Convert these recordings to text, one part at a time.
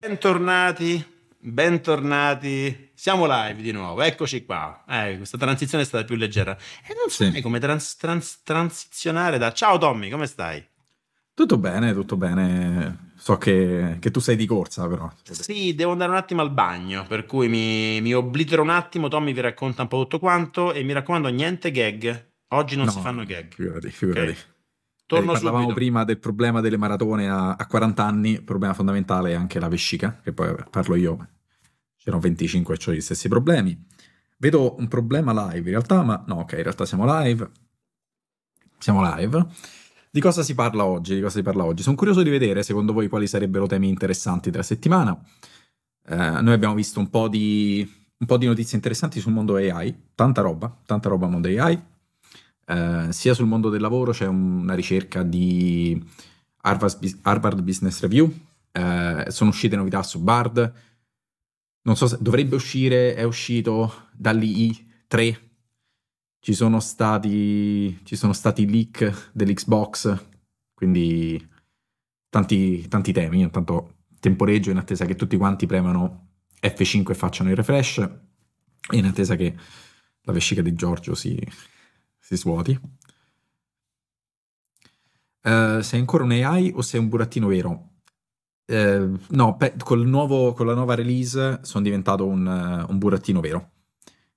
Bentornati, bentornati. Siamo live di nuovo, eccoci qua. Eh, questa transizione è stata più leggera. E non so sì. come trans, trans, transizionare da... Ciao Tommy, come stai? Tutto bene, tutto bene. So che, che, tu sei di corsa però. Sì, devo andare un attimo al bagno, per cui mi, mi obliterò un attimo, Tommy vi racconta un po' tutto quanto e mi raccomando, niente gag. Oggi non no, si fanno gag. Figurati, figurati. Okay. Torno eh, parlavamo subito. prima del problema delle maratone a, a 40 anni, il problema fondamentale è anche la vescica, che poi parlo io, c'erano 25 e ho gli stessi problemi. Vedo un problema live in realtà, ma no, ok, in realtà siamo live. Siamo live. Di cosa si parla oggi? Di cosa si parla oggi? Sono curioso di vedere, secondo voi, quali sarebbero temi interessanti della settimana. Eh, noi abbiamo visto un po, di, un po' di notizie interessanti sul mondo AI, tanta roba, tanta roba mondo AI. Eh, sia sul mondo del lavoro c'è una ricerca di Harvard, Business Review, eh, sono uscite novità su Bard, non so se dovrebbe uscire, è uscito dall'II3, ci sono stati, ci sono stati leak dell'Xbox, quindi tanti, tanti temi, intanto temporeggio in attesa che tutti quanti premano F5 e facciano il refresh, in attesa che la vescica di Giorgio si, si svuoti. Uh, sei ancora un AI o sei un burattino vero? Uh, no, pe- col nuovo, con la nuova release sono diventato un, uh, un burattino vero.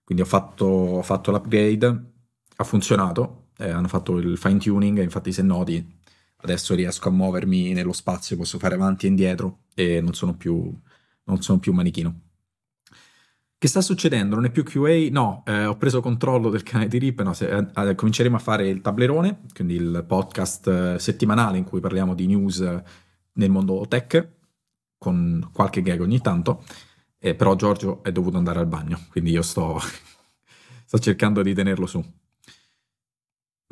Quindi ho fatto, ho fatto l'upgrade, ha funzionato, eh, hanno fatto il fine tuning, infatti se noti adesso riesco a muovermi nello spazio, posso fare avanti e indietro e non sono più, non sono più un manichino. Che sta succedendo? Non è più QA? No, eh, ho preso controllo del canale di RIP, no, se, eh, ah, cominceremo a fare il tablerone, quindi il podcast eh, settimanale in cui parliamo di news eh, nel mondo tech, con qualche gag ogni tanto, eh, però Giorgio è dovuto andare al bagno, quindi io sto, sto cercando di tenerlo su.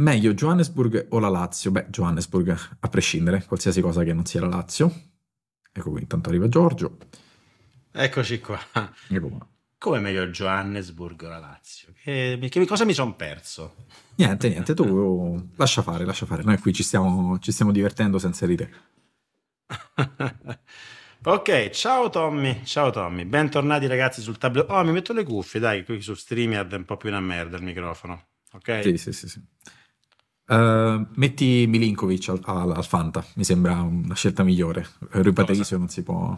Meglio Johannesburg o la Lazio? Beh, Johannesburg a prescindere, qualsiasi cosa che non sia la Lazio. Ecco qui, intanto arriva Giorgio. Eccoci qua. Ecco qua come meglio Johannesburg o la Lazio? Che, che cosa mi sono perso? Niente, niente, tu lascia fare, lascia fare. Noi qui ci stiamo, ci stiamo divertendo senza di ok, ciao Tommy, ciao Tommy, bentornati ragazzi sul tablet. Oh, mi metto le cuffie, dai, qui su StreamYard è un po' più una merda il microfono, ok? Sì, sì, sì. sì. Uh, metti Milinkovic al, al, al, Fanta, mi sembra una scelta migliore. Rui Patricio non si può,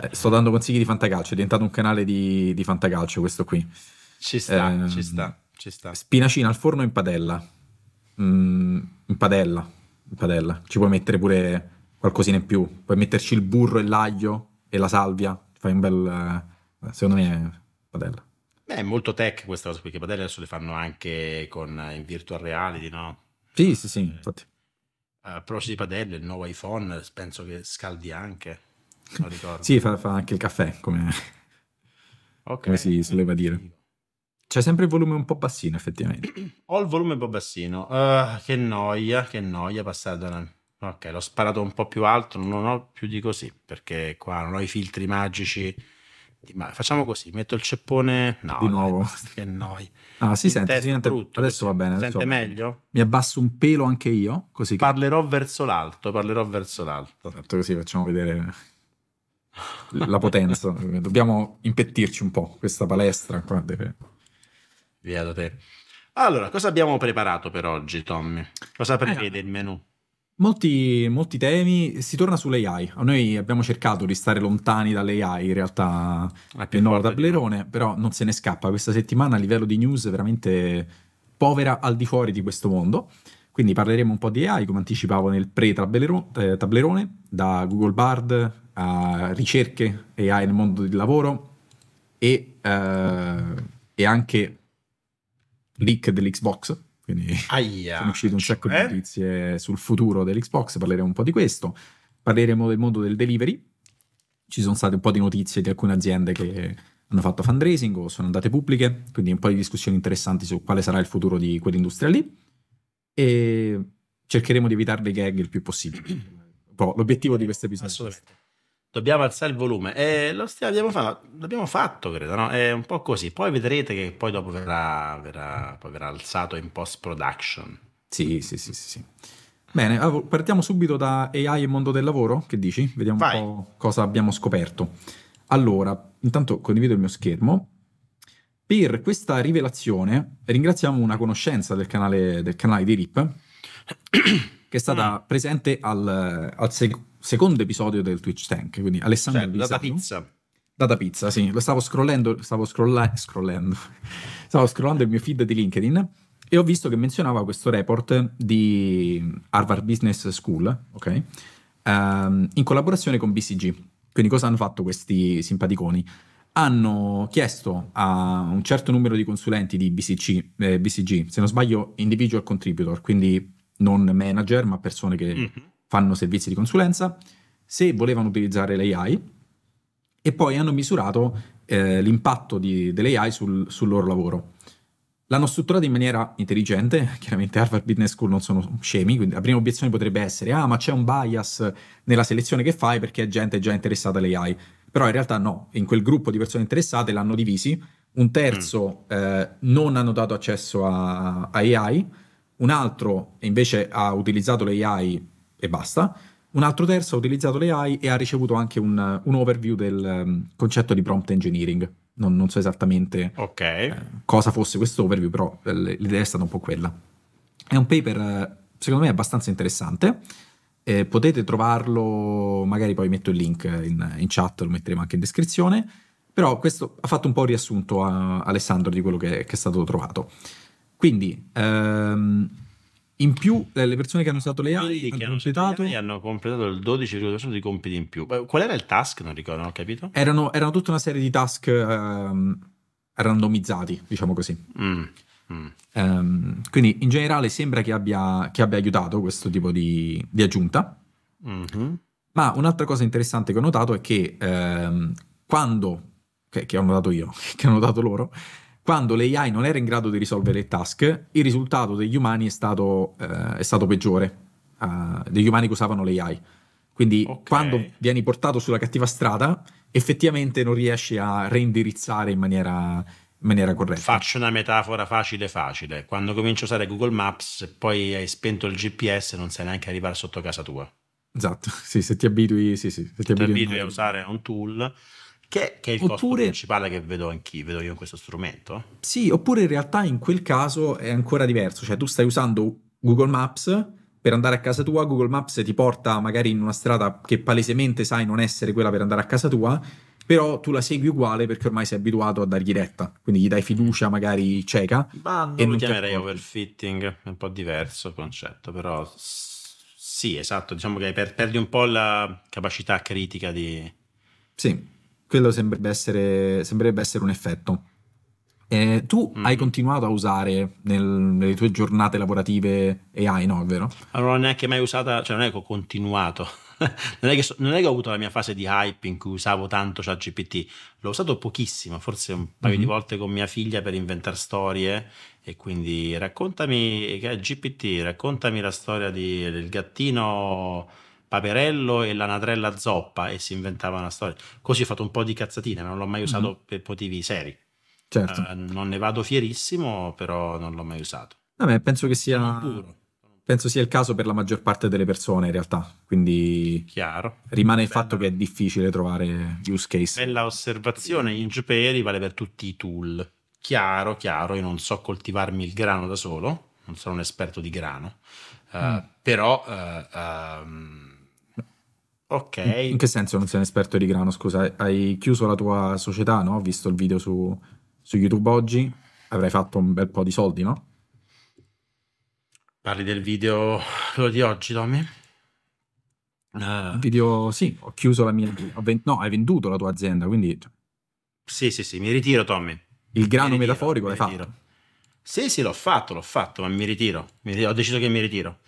eh, sto dando consigli di fantacalcio, è diventato un canale di, di fantacalcio questo qui. Ci sta, eh, ci sta, ci sta. Spinacina al forno in padella. Mm, in padella, in padella. Ci puoi mettere pure qualcosina in più. Puoi metterci il burro e l'aglio e la salvia. Fai un bel... Eh, secondo me padella. Beh, è molto tech questa cosa qui, che padelle adesso le fanno anche con, eh, in virtual reality, no? Sì, sì, sì, infatti. Uh, eh, prossimi padelle, il nuovo iPhone, penso che scaldi anche non sì, fa, fa, anche il caffè, come, okay. come si soleva dire. C'è sempre il volume un po' bassino, effettivamente. Ho il volume un po' bassino. Uh, che noia, che noia passare Ok, l'ho sparato un po' più alto, non ho più di così, perché qua non ho i filtri magici. Ma facciamo così, metto il ceppone... No, di nuovo. che noia. Ah, si il sente, si sente brutto, adesso va bene. Adesso meglio? Mi abbasso un pelo anche io, così che... Parlerò verso l'alto, parlerò verso l'alto. Tanto esatto, così facciamo vedere la potenza. Dobbiamo impettirci un po', questa palestra qua deve... Via da te. Allora, cosa abbiamo preparato per oggi, Tommy? Cosa eh, prevede eh, il menu? Molti, molti, temi, si torna sull'AI. Noi abbiamo cercato di stare lontani dall'AI, in realtà è nuova tablerone, Blerone, però non se ne scappa. Questa settimana a livello di news veramente povera al di fuori di questo mondo. Quindi parleremo un po' di AI, come anticipavo nel pre-tablerone, eh, da Google Bard, a ricerche AI nel mondo del lavoro e, uh, e anche leak dell'Xbox. Quindi Aia, sono uscite un sacco cioè? di eh? notizie sul futuro dell'Xbox, parleremo un po' di questo. Parleremo del mondo del delivery. Ci sono state un po' di notizie di alcune aziende che hanno fatto fundraising o sono andate pubbliche, quindi un po' di discussioni interessanti su quale sarà il futuro di quell'industria lì. E cercheremo di evitare le gag il più possibile. l'obiettivo di questo episodio. Assolutamente dobbiamo alzare il volume e lo stiamo, abbiamo fatto, l'abbiamo fatto credo no? è un po' così poi vedrete che poi dopo verrà, verrà, poi verrà alzato in post production sì sì sì sì, sì. bene allora, partiamo subito da AI e mondo del lavoro che dici? vediamo Vai. un po' cosa abbiamo scoperto allora intanto condivido il mio schermo per questa rivelazione ringraziamo una conoscenza del canale, del canale di RIP che è stata mm. presente al, al, seg- secondo episodio del Twitch Tank, quindi Alessandro cioè, Data Pizza. Data Pizza, sì, lo stavo scrollando, stavo scrolla- scrollando, stavo scrollando il mio feed di LinkedIn e ho visto che menzionava questo report di Harvard Business School, ok? Um, in collaborazione con BCG. Quindi cosa hanno fatto questi simpaticoni? Hanno chiesto a un certo numero di consulenti di BCG, eh, BCG se non sbaglio individual contributor, quindi non manager ma persone che mm-hmm fanno servizi di consulenza, se volevano utilizzare l'AI e poi hanno misurato eh, l'impatto di, dell'AI sul, sul loro lavoro. L'hanno strutturata in maniera intelligente, chiaramente Harvard Business School non sono scemi, quindi la prima obiezione potrebbe essere ah ma c'è un bias nella selezione che fai perché gente è già interessata all'AI, però in realtà no, in quel gruppo di persone interessate l'hanno divisi, un terzo mm. eh, non hanno dato accesso a, a AI, un altro invece ha utilizzato l'AI e basta. Un altro terzo ha utilizzato l'AI e ha ricevuto anche un, un overview del um, concetto di prompt engineering. Non, non so esattamente okay. eh, cosa fosse questo overview, però eh, l'idea è stata un po' quella. È un paper, eh, secondo me, abbastanza interessante. Eh, potete trovarlo, magari poi metto il link in, in, chat, lo metteremo anche in descrizione. Però questo ha fatto un po' il riassunto a Alessandro di quello che, che è stato trovato. Quindi, ehm, in più, le persone che hanno usato le che hanno, completato... hanno completato il 12,2% di compiti in più. Qual era il task? Non ricordo, non ho capito. Erano, erano tutta una serie di task um, randomizzati, diciamo così. Mm. Mm. Um, quindi in generale sembra che abbia, che abbia aiutato questo tipo di, di aggiunta. Mm-hmm. Ma un'altra cosa interessante che ho notato è che um, quando, che, che ho notato io, che hanno notato loro, quando l'AI non era in grado di risolvere le task, il risultato degli umani è stato, eh, è stato peggiore, uh, degli umani che usavano l'AI. Quindi okay. quando vieni portato sulla cattiva strada, effettivamente non riesci a reindirizzare in maniera, in maniera corretta. Faccio una metafora facile facile. Quando cominci a usare Google Maps e poi hai spento il GPS non sai neanche arrivare sotto casa tua. Esatto, sì, se ti abitui, sì, sì, se ti, se abitui, ti abitui a usare un tool che, che, è il oppure, principale che vedo, vedo io in questo strumento. Sì, oppure in realtà in quel caso è ancora diverso, cioè tu stai usando Google Maps per andare a casa tua, Google Maps ti porta magari in una strada che palesemente sai non essere quella per andare a casa tua, però tu la segui uguale perché ormai sei abituato a dargli retta, quindi gli dai fiducia magari cieca. Ma non e lo chiamerei overfitting, è un po' diverso il concetto, però sì, esatto, diciamo che per, perdi un po' la capacità critica di... Sì quello sembrerebbe essere, sembrerebbe essere un effetto. Eh, tu mm. hai continuato a usare nel, nelle tue giornate lavorative AI, no? Vero? Allora, non è che mai usata, cioè non è che ho continuato. non, è che so, non, è che ho avuto la mia fase di hype in cui usavo tanto ChatGPT, l'ho usato pochissimo, forse un paio mm-hmm. di volte con mia figlia per inventare storie e quindi raccontami che GPT, raccontami la storia del gattino Paperello e la natrella zoppa e si inventava una storia. Così ho fatto un po' di cazzatine, non l'ho mai usato mm-hmm. per motivi seri. Certo. Uh, non ne vado fierissimo, però non l'ho mai usato. Vabbè, penso che sia... Penso sia il caso per la maggior parte delle persone in realtà, quindi Chiaro. rimane il fatto che è difficile trovare use case. Bella osservazione, in GPR vale per tutti i tool. Chiaro, chiaro, io non so coltivarmi il grano da solo, non sono un esperto di grano, uh, però uh, Ok. In che senso non sei un esperto di grano? Scusa, hai chiuso la tua società, no? Ho visto il video su, su YouTube oggi, avrai fatto un bel po' di soldi, no? Parli del video di oggi, Tommy? Uh. Video, sì, ho chiuso la mia... no, hai venduto la tua azienda, quindi... Sì, sì, sì, mi ritiro, Tommy. Il grano mi metaforico mi l'hai fatto? Sì, sì, l'ho fatto, l'ho fatto, ma mi ritiro. Mi ritiro. Ho deciso che mi ritiro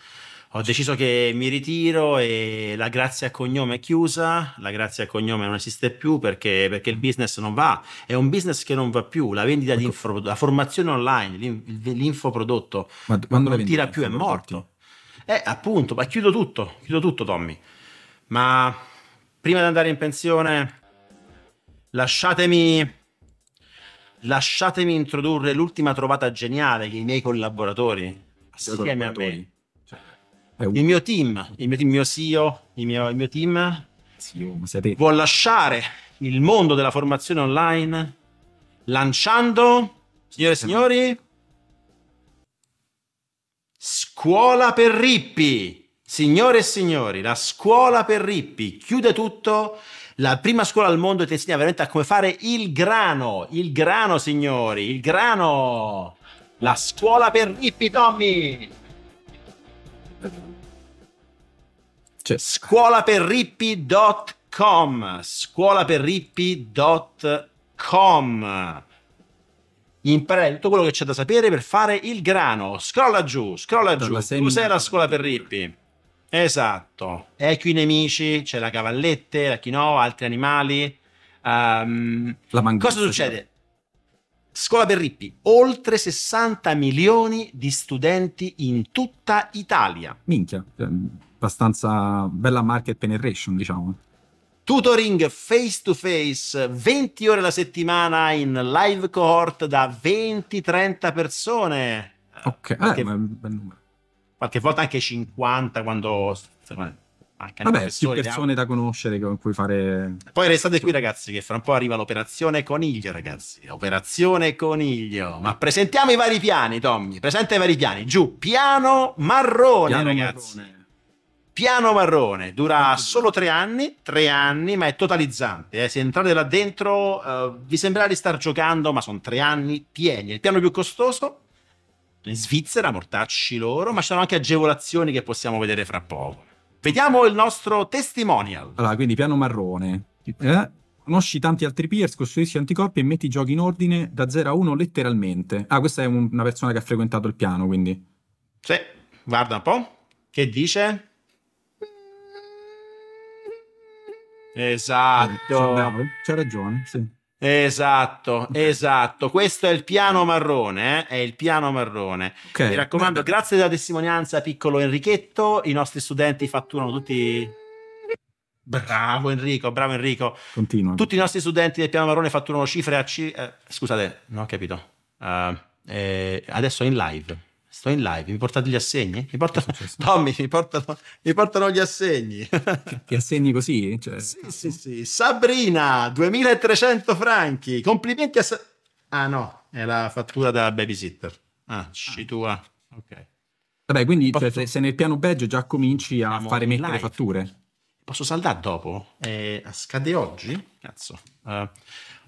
ho deciso che mi ritiro e la grazia a cognome è chiusa, la grazia a cognome non esiste più perché, perché il business non va, è un business che non va più, la vendita di ecco. info, la formazione online, l'infoprodotto ma, quando non tira più, è morto. Eh, appunto, ma chiudo tutto, chiudo tutto Tommy, ma prima di andare in pensione lasciatemi lasciatemi introdurre l'ultima trovata geniale che i miei collaboratori assieme a me il mio team, il mio, team, mio CEO, il mio, il mio team CEO, vuol lasciare il mondo della formazione online lanciando, signore e signori, scuola per rippi. Signore e signori, la scuola per rippi chiude tutto la prima scuola al mondo ti insegna veramente a come fare il grano, il grano signori, il grano, la scuola per Rippi Tommy. Cioè. scuolaperrippi.com scuolaperrippi.com imparare tutto quello che c'è da sapere per fare il grano scrolla giù scrolla giù cos'è la scuola per rippi esatto i nemici c'è la cavallette la chinoa altri animali um, la mangusta cosa succede Scuola per Rippi, oltre 60 milioni di studenti in tutta Italia. Minchia, cioè, abbastanza bella market penetration, diciamo. Tutoring face to face, 20 ore alla settimana in live cohort da 20-30 persone. Ok, qualche, eh, qualche volta anche 50 quando anche Vabbè, persone, più persone da conoscere con cui fare. Poi restate qui, ragazzi, che fra un po' arriva l'operazione coniglio, ragazzi. Operazione coniglio. Ma presentiamo i vari piani, Tommy. Presenta i vari piani. Giù, piano marrone, piano ragazzi. Marrone. Piano marrone dura solo tre anni, tre anni, ma è totalizzante. Eh. Se entrate là dentro, uh, vi sembrerà di star giocando, ma sono tre anni pieni. il piano più costoso in Svizzera, mortacci loro, ma ci sono anche agevolazioni che possiamo vedere fra poco. Vediamo il nostro testimonial. Allora, quindi piano marrone. Eh? Conosci tanti altri peers, costruisci anticorpi e metti i giochi in ordine da 0 a 1 letteralmente. Ah, questa è un, una persona che ha frequentato il piano, quindi. Sì, guarda un po'. Che dice? Esatto. C'ha ragione, sì. Esatto, esatto. Questo è il piano marrone, eh? è il piano marrone. Okay. Mi raccomando, grazie della testimonianza piccolo Enrichetto, i nostri studenti fatturano tutti Bravo Enrico, bravo Enrico. Continua. Tutti i nostri studenti del piano marrone fatturano cifre a C. eh, scusate, non ho capito. Uh, eh, adesso è in live sto in live, mi portate gli assegni? Mi portano, Tommy, mi portano, mi portano gli assegni. Ti assegni così? Cioè. Sì, sì, sì. Sabrina, 2300 franchi, complimenti a... Sa- ah no, è la fattura da babysitter. Ah, sci ah. tua. Ok. Vabbè, quindi cioè, Posso... cioè, se nel piano badge già cominci a Siamo fare mettere live. fatture. Posso saldare dopo? Eh, scade oggi? Cazzo. Uh,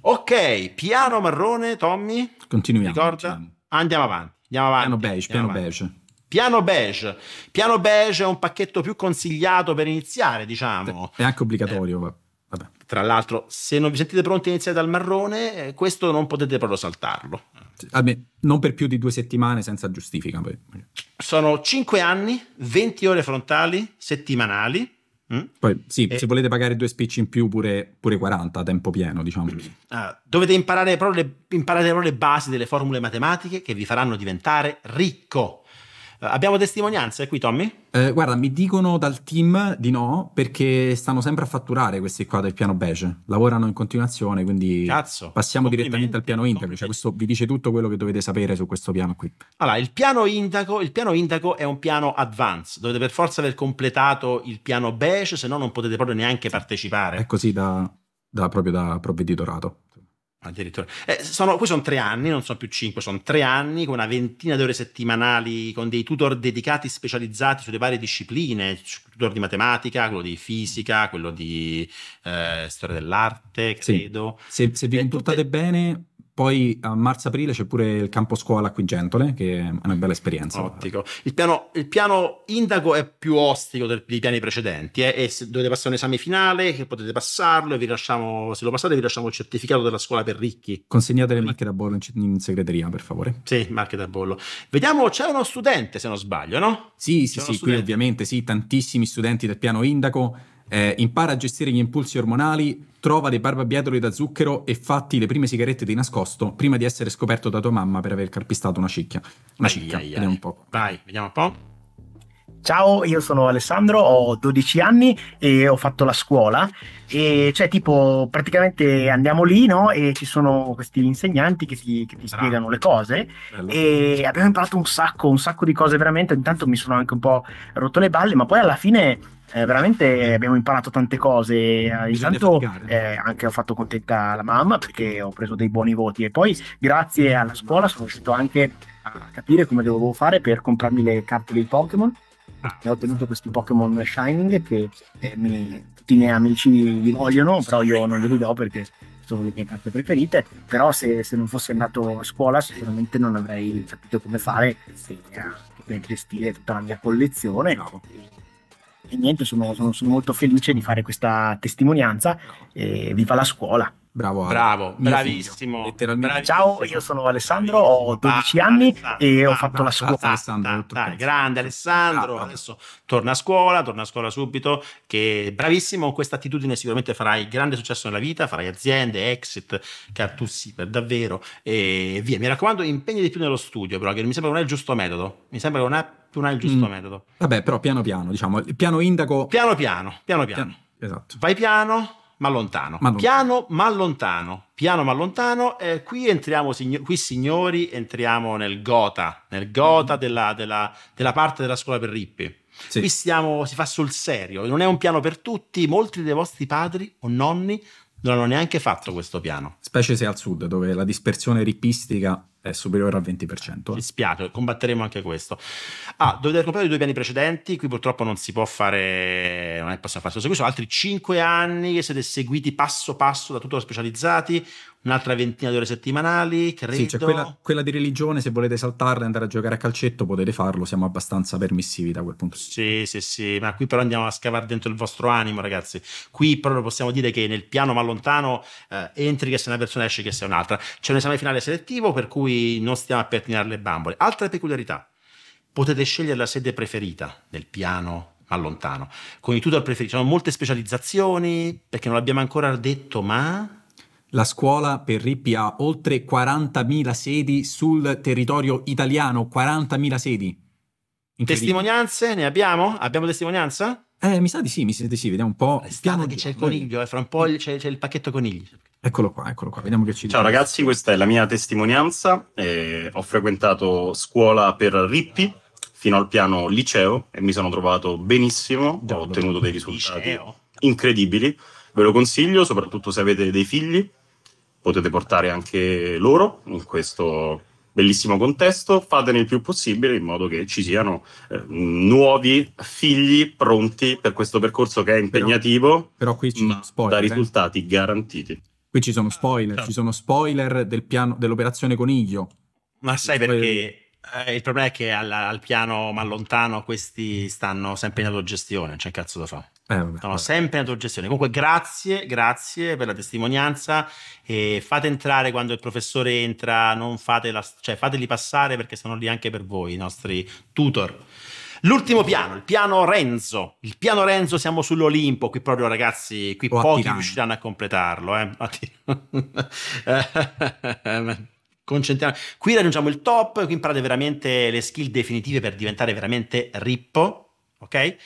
ok, piano marrone, Tommy. Continuiamo. Ricorda? Continuiamo. Andiamo avanti. Andiamo avanti. Piano beige, piano avanti. beige. Piano beige. Piano beige è un pacchetto più consigliato per iniziare, diciamo. È anche obbligatorio. Eh, vabbè. Tra l'altro, se non vi sentite pronti a iniziare dal marrone, eh, questo non potete proprio saltarlo. Sì, vabbè, non per più di due settimane senza giustifica. Poi. Sono 5 anni, 20 ore frontali, settimanali, Mm? Poi sì, e... se volete pagare due speech in più pure, pure 40 a tempo pieno, diciamo. Mm. Allora, ah, dovete imparare però, le, imparare però le basi delle formule matematiche che vi faranno diventare ricco. Eh, abbiamo testimonianze qui, Tommy? Eh, guarda, mi dicono dal team di no perché stanno sempre a fatturare questi qua del piano beige. Lavorano in continuazione, quindi Cazzo, passiamo direttamente al piano Indaco. Cioè, questo vi dice tutto quello che dovete sapere su questo piano qui. Allora, il piano Indaco, il piano Intaco è un piano advance. Dovete per forza aver completato il piano beige, se no non potete proprio neanche partecipare. È così da, da, proprio da provveditorato. Addirittura. Eh, sono, poi sono tre anni, non sono più cinque, sono tre anni con una ventina di ore settimanali con dei tutor dedicati, specializzati sulle varie discipline, tutor di matematica, quello di fisica, quello di eh, storia dell'arte, credo. Sì. Se, se vi comportate tutte... bene, poi a marzo-aprile c'è pure il campo scuola a Quingentole, che è una bella esperienza. Ottico. Il piano, il piano indaco è più ostico del, dei piani precedenti, eh? e dovete passare un esame finale, che potete passarlo, e vi lasciamo, se lo passate vi lasciamo il certificato della scuola per ricchi. Consegnate le marche da bollo in, in segreteria, per favore. Sì, marche da bollo. Vediamo, c'è uno studente, se non sbaglio, no? Sì, sì, sì, qui ovviamente, sì, tantissimi studenti del piano indaco eh, impara a gestire gli impulsi ormonali, trova le barbabietole da zucchero e fatti le prime sigarette di nascosto prima di essere scoperto da tua mamma per aver carpistato una cicchia. Una cicchia, ai un po'. Vai, vediamo un po'. Ciao, io sono Alessandro, ho 12 anni e ho fatto la scuola e cioè tipo praticamente andiamo lì no? e ci sono questi insegnanti che ti, che ti spiegano le cose Bello. e abbiamo imparato un sacco, un sacco di cose veramente, intanto mi sono anche un po' rotto le balle, ma poi alla fine eh, veramente abbiamo imparato tante cose. Eh, intanto eh, anche ho fatto contenta la mamma perché ho preso dei buoni voti e poi grazie alla scuola sono riuscito anche a capire come dovevo fare per comprarmi le carte dei Pokémon ho ottenuto questi Pokémon Shining che eh, mi, tutti i miei amici li vogliono, però io non li do perché sono le mie carte preferite, però se, se, non fossi andato a scuola sicuramente non avrei capito come fare per gestire tutta la mia collezione. E niente, sono, sono, sono molto felice di fare questa testimonianza e viva la scuola! Bravo, Bravo, bravissimo. Figlio, bravissimo. Ciao, io sono Alessandro, ho 12 ah, anni ah, e ah, ho fatto la scuola. Alessandro, grande Alessandro, ah, adesso torna a scuola, torna a scuola subito, che bravissimo, con questa attitudine sicuramente farai grande successo nella vita, farai aziende, exit, che tu sì, per davvero, e via. Mi raccomando, impegni di più nello studio, però, che mi sembra non è il giusto metodo, mi sembra che non è, non è il giusto mm. metodo. Vabbè, però piano piano, diciamo, piano indaco... Piano piano, piano piano. piano esatto. Vai piano ma lontano. ma Piano ma lontano. Piano ma lontano. Eh, qui entriamo, signo- qui signori, entriamo nel gota, nel gota mm-hmm. della, della, della, parte della scuola per rippi. Sì. Qui stiamo, si fa sul serio, non è un piano per tutti, molti dei vostri padri o nonni non hanno neanche fatto questo piano. Specie se al sud, dove la dispersione rippistica è superiore al 20%. Mi eh. spiace, combatteremo anche questo. Ah, dovete comprare i due piani precedenti, qui purtroppo non si può fare, non è possibile fare solo sono altri 5 anni che siete seguiti passo passo da tutto lo specializzati, un'altra ventina di ore settimanali, credo. Sì, cioè quella, quella, di religione, se volete saltarla e andare a giocare a calcetto potete farlo, siamo abbastanza permissivi da quel punto di vista. Sì, sì, sì, ma qui però andiamo a scavare dentro il vostro animo, ragazzi. Qui però possiamo dire che nel piano ma lontano eh, entri che sei una persona, esci che sei un'altra. C'è un esame finale selettivo per cui non stiamo a pettinare le bambole. Altra peculiarità, potete scegliere la sede preferita nel piano ma lontano, con i tutor preferiti. Ci sono molte specializzazioni, perché non l'abbiamo ancora detto, ma... La scuola per Rippi ha oltre 40.000 sedi sul territorio italiano, 40.000 sedi. Testimonianze ne abbiamo? Abbiamo testimonianza? Eh, mi sa di sì, mi sa di sì, vediamo un po'. L'estate che c'è il coniglio, eh, fra un po' eh. c'è, il pacchetto coniglio. Eccolo qua, eccolo qua, vediamo che ci Ciao ragazzi, questa è la mia testimonianza. Eh, ho frequentato scuola per Rippi fino al piano liceo e mi sono trovato benissimo, ho ottenuto dei risultati incredibili. Ve lo consiglio, soprattutto se avete dei figli, potete portare anche loro in questo bellissimo contesto, fatene il più possibile in modo che ci siano eh, nuovi figli pronti per questo percorso che è impegnativo, però, però qui ci ma spoiler, da eh. risultati eh? garantiti. Qui ci sono ah, spoiler, certo. ci sono spoiler del piano, dell'operazione coniglio. Ma sai spoiler... perché? Eh, il problema è che al, al, piano ma lontano questi stanno sempre in autogestione, c'è cazzo da fare. Eh, vabbè, stanno sempre in autogestione. Comunque grazie, grazie per la testimonianza e fate entrare quando il professore entra, non fate la, cioè fateli passare perché sono lì anche per voi, i nostri tutor. L'ultimo piano, il piano Renzo. Il piano Renzo siamo sull'Olimpo, qui proprio ragazzi, qui o pochi a riusciranno a completarlo. Eh. Concentriamo. Qui raggiungiamo il top, qui imparate veramente le skill definitive per diventare veramente rippo, ok?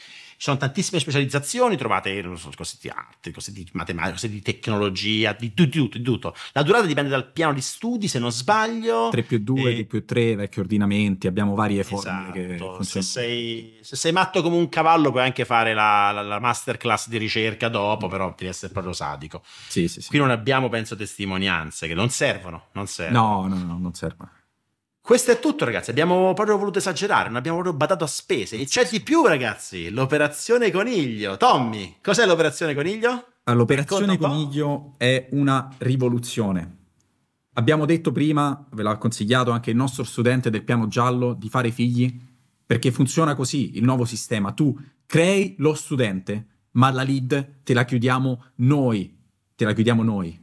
Ci sono tantissime specializzazioni, trovate so, cose di arte, cose di matematica, cose di tecnologia, di tutto, di tutto. La durata dipende dal piano di studi, se non sbaglio. 3 più 2, e... di più 3, vecchi ordinamenti, abbiamo varie forme. Esatto. Se, sei, se sei matto come un cavallo puoi anche fare la, la, la masterclass di ricerca dopo, però devi essere proprio sadico. Sì, sì, sì. Qui non abbiamo, penso, testimonianze che non servono. Non servono. No, no, no, non servono. Questo è tutto, ragazzi. Abbiamo proprio voluto esagerare, non abbiamo proprio badato a spese. E c'è di più, ragazzi. L'operazione coniglio. Tommy, cos'è l'operazione coniglio? Ah, l'operazione coniglio è una rivoluzione. Abbiamo detto prima, ve l'ha consigliato anche il nostro studente del piano giallo, di fare figli, perché funziona così il nuovo sistema. Tu crei lo studente, ma la lead te la chiudiamo noi. Te la chiudiamo noi.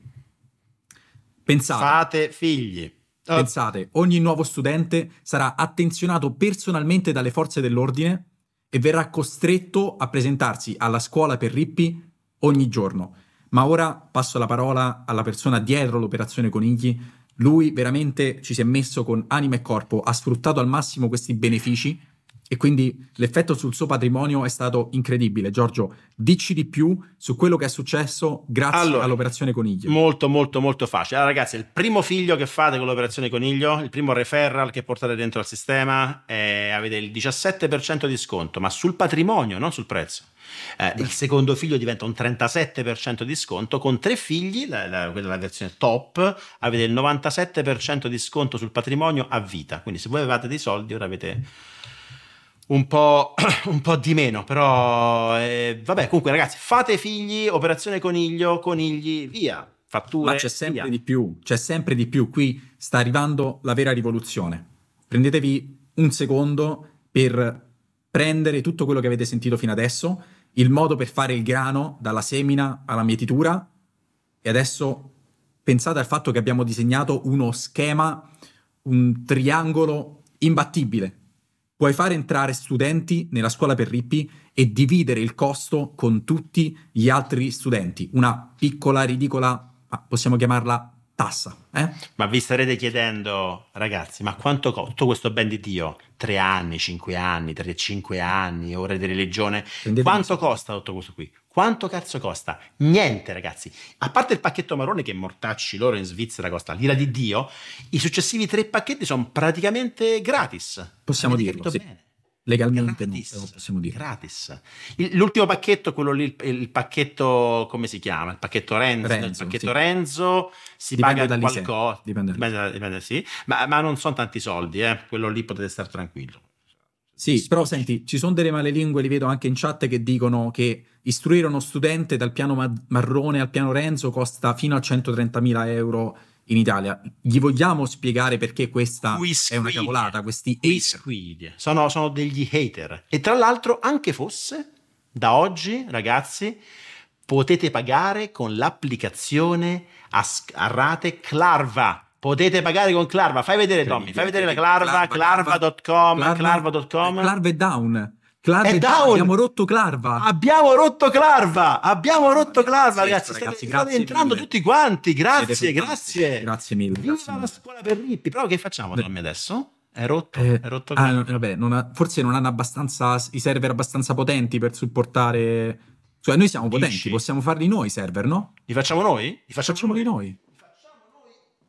Pensate. Fate figli. Ah. Pensate, ogni nuovo studente sarà attenzionato personalmente dalle forze dell'ordine e verrà costretto a presentarsi alla scuola per rippi ogni giorno. Ma ora passo la parola alla persona dietro l'operazione Conigli. Lui veramente ci si è messo con anima e corpo, ha sfruttato al massimo questi benefici e quindi l'effetto sul suo patrimonio è stato incredibile. Giorgio, dici di più su quello che è successo grazie allora, all'operazione Coniglio. Molto, molto, molto facile. Allora, ragazzi, il primo figlio che fate con l'operazione Coniglio, il primo referral che portate dentro al sistema, è, eh, avete il 17% di sconto, ma sul patrimonio, non sul prezzo. Eh, il secondo figlio diventa un 37% di sconto, con tre figli, la, la, la versione top, avete il 97% di sconto sul patrimonio a vita. Quindi se voi avevate dei soldi, ora avete un po', un po', di meno, però eh, vabbè, comunque ragazzi, fate figli, operazione coniglio, conigli, via, fatture. Ma c'è sempre via. di più, c'è sempre di più, qui sta arrivando la vera rivoluzione. Prendetevi un secondo per prendere tutto quello che avete sentito fino adesso, il modo per fare il grano dalla semina alla mietitura e adesso pensate al fatto che abbiamo disegnato uno schema, un triangolo imbattibile puoi fare entrare studenti nella scuola per rippi e dividere il costo con tutti gli altri studenti. Una piccola, ridicola, possiamo chiamarla tassa. Eh? Ma vi starete chiedendo, ragazzi, ma quanto costa tutto questo ben di Dio? Tre anni, cinque anni, tre, cinque anni, ore di religione. Prendete quanto questo. costa tutto questo qui? Quanto cazzo costa? Niente, ragazzi. A parte il pacchetto marrone che mortacci loro in Svizzera costa l'ira di Dio, i successivi tre pacchetti sono praticamente gratis. Possiamo dirlo, sì. bene legalmente gratis, non, eh, possiamo dire. Gratis. l'ultimo pacchetto, quello lì, il, pacchetto, come si chiama? Il pacchetto Renzo. Renzo il pacchetto sì. Renzo si dipende paga qualcosa, dipende, dipende, dipende, sì. ma, ma non sono tanti soldi, eh. quello lì potete stare tranquillo. Sì, però senti, ci sono delle male lingue, li vedo anche in chat, che dicono che istruire uno studente dal piano marrone al piano renzo costa fino a 130.000 euro in Italia. Gli vogliamo spiegare perché questa è una cavolata, questi hater? Sono, sono degli hater. E tra l'altro, anche fosse, da oggi, ragazzi, potete pagare con l'applicazione a, a rate Clarva Potete pagare con Clarva. Fai vedere, Tommy. Fai vedere la Clarva, clarva.com. Clarva.com. Clarva è down. Clarva è down. Abbiamo rotto Clarva. Abbiamo rotto Clarva. Abbiamo rotto Clarva, ragazzi. State, ragazzi, state entrando mille. tutti quanti. Grazie, grazie. Grazie mille. Viva grazie mille. scuola per Rippi. Però che facciamo, Tommy, adesso? È rotto, eh, è rotto ah, no, vabbè, ha, forse non hanno abbastanza i server abbastanza potenti per supportare. Cioè, noi siamo Dici. potenti, possiamo farli noi i server, no? Li facciamo noi? Li facciamo facciamoli noi. noi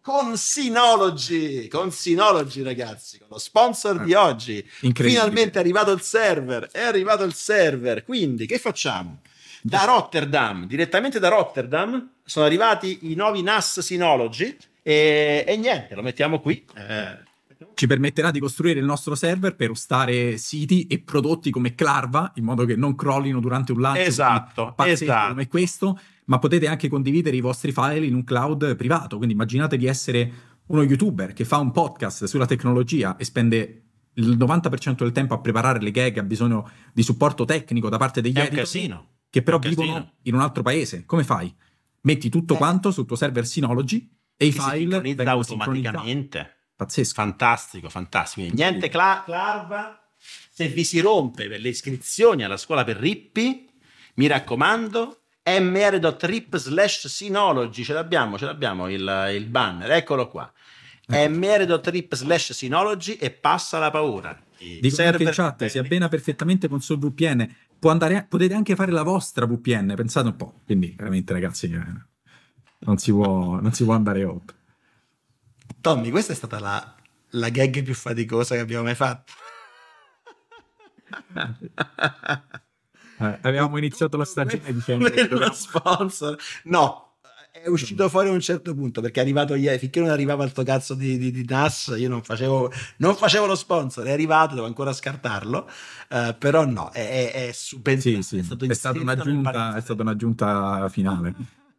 con Synology, con Synology ragazzi, con lo sponsor di eh, oggi. Finalmente è arrivato il server, è arrivato il server. Quindi che facciamo? Da Rotterdam, direttamente da Rotterdam, sono arrivati i nuovi NAS Synology e, e niente, lo mettiamo qui. Eh, ci permetterà di costruire il nostro server per ostare siti e prodotti come Clarva in modo che non crollino durante un lancio esatto, esatto. come questo ma potete anche condividere i vostri file in un cloud privato. Quindi immaginate di essere uno youtuber che fa un podcast sulla tecnologia e spende il 90% del tempo a preparare le gag, ha bisogno di supporto tecnico da parte degli editor, che però vivono in un altro paese. Come fai? Metti tutto eh. quanto sul tuo server Synology e i file vengono automaticamente. Pazzesco. Fantastico, fantastico. Quindi, niente cla- Clarva, se vi si rompe per le iscrizioni alla scuola per Rippi, mi raccomando, mr.rip slash sinology, ce l'abbiamo, ce l'abbiamo il, il banner, eccolo qua. Ecco. mr.rip slash sinology e passa la paura. di Dico server... in chat, si eh, abbena perfettamente con sul VPN, Può a... potete anche fare la vostra VPN, pensate un po', quindi veramente ragazzi eh, non si può, non si può andare oltre. Tommy, questa è stata la, la gag più faticosa che abbiamo mai fatto. Eh, avevamo iniziato la stagione dicendo che dovevamo... sponsor. No, è uscito fuori a un certo punto perché è arrivato ieri, finché non arrivava il tuo cazzo di, di, di NAS io non facevo, non facevo, lo sponsor, è arrivato, devo ancora scartarlo, uh, però no, è, è, è subentrato. Sì, sì. È, stato è, stata un'aggiunta, è stata un'aggiunta finale.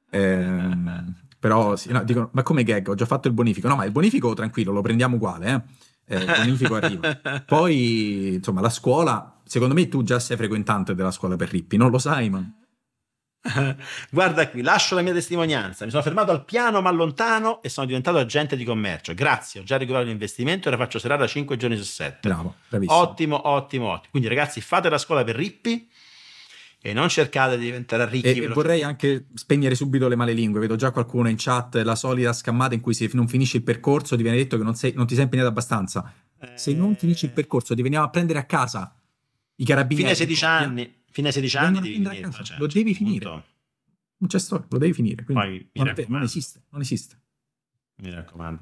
eh, però sì, no, dicono, ma come gag, ho già fatto il bonifico, no ma il bonifico tranquillo, lo prendiamo uguale, eh eh, il arriva. Poi, insomma, la scuola, secondo me tu già sei frequentante della scuola per Rippi, non lo sai, ma... Guarda qui, lascio la mia testimonianza. Mi sono fermato al piano ma lontano e sono diventato agente di commercio. Grazie, ho già recuperato l'investimento e ora faccio serata 5 giorni su 7. Bravo, bravissimo. Ottimo, ottimo, ottimo. Quindi ragazzi, fate la scuola per Rippi e non cercate di diventare ricchi. E, vorrei anche spegnere subito le male lingue. Vedo già qualcuno in chat la solita scammata in cui se non finisci il percorso ti viene detto che non, sei, non ti sei impegnato abbastanza. Eh... Se non finisci il eh. percorso ti veniamo a prendere a casa i carabinieri. Fine 16 anni. Fine 16 anni devi finire, cioè, lo devi finire. Non c'è storia, lo devi finire. Poi, non, non, esiste, non esiste. Mi raccomando.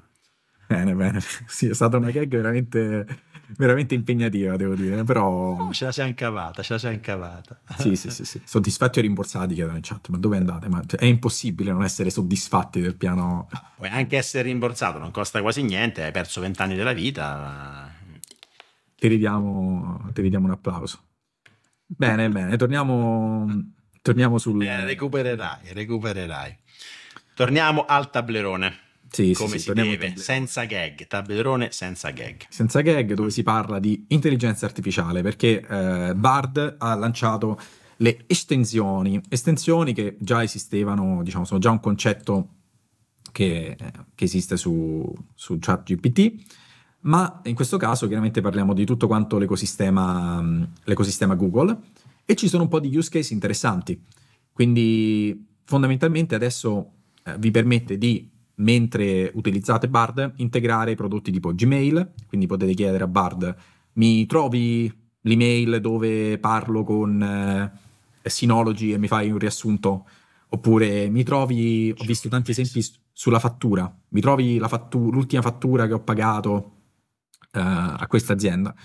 Bene, bene. Sì, è stata una gag veramente veramente impegnativa, devo dire, però... No, ce la siamo incavata, ce la siamo cavata. sì, sì, sì, sì. Soddisfatti o rimborsati, chiedono in chat, ma dove andate? Ma cioè, è impossibile non essere soddisfatti del piano... Puoi anche essere rimborsato, non costa quasi niente, hai perso vent'anni della vita. Ti, ridiamo, ti ridiamo un applauso. Bene, bene, torniamo, torniamo sul... Eh, recupererai, recupererai. Torniamo al tablerone. Sì, come sì, si deve, senza gag, tabellone senza gag. Senza gag dove si parla di intelligenza artificiale perché eh, Bard ha lanciato le estensioni, estensioni che già esistevano, diciamo, sono già un concetto che, eh, che esiste su, su ChatGPT, ma in questo caso chiaramente parliamo di tutto quanto l'ecosistema, l'ecosistema Google e ci sono un po' di use case interessanti. Quindi fondamentalmente adesso eh, vi permette di mentre utilizzate Bard, integrare i prodotti tipo Gmail, quindi potete chiedere a Bard, mi trovi l'email dove parlo con eh, Synology e mi fai un riassunto, oppure mi trovi, ho visto tanti esempi sulla fattura, mi trovi fattu- l'ultima fattura che ho pagato eh, a questa azienda.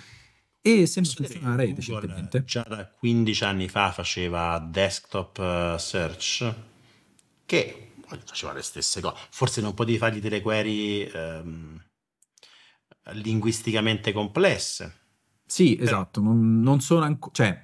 E sembra funzionare Google recentemente. Già da 15 anni fa faceva desktop eh, search che faceva le stesse cose. Forse non potevi fargli delle query ehm, linguisticamente complesse. Sì, Però... esatto. Non, non sono ancora. Cioè,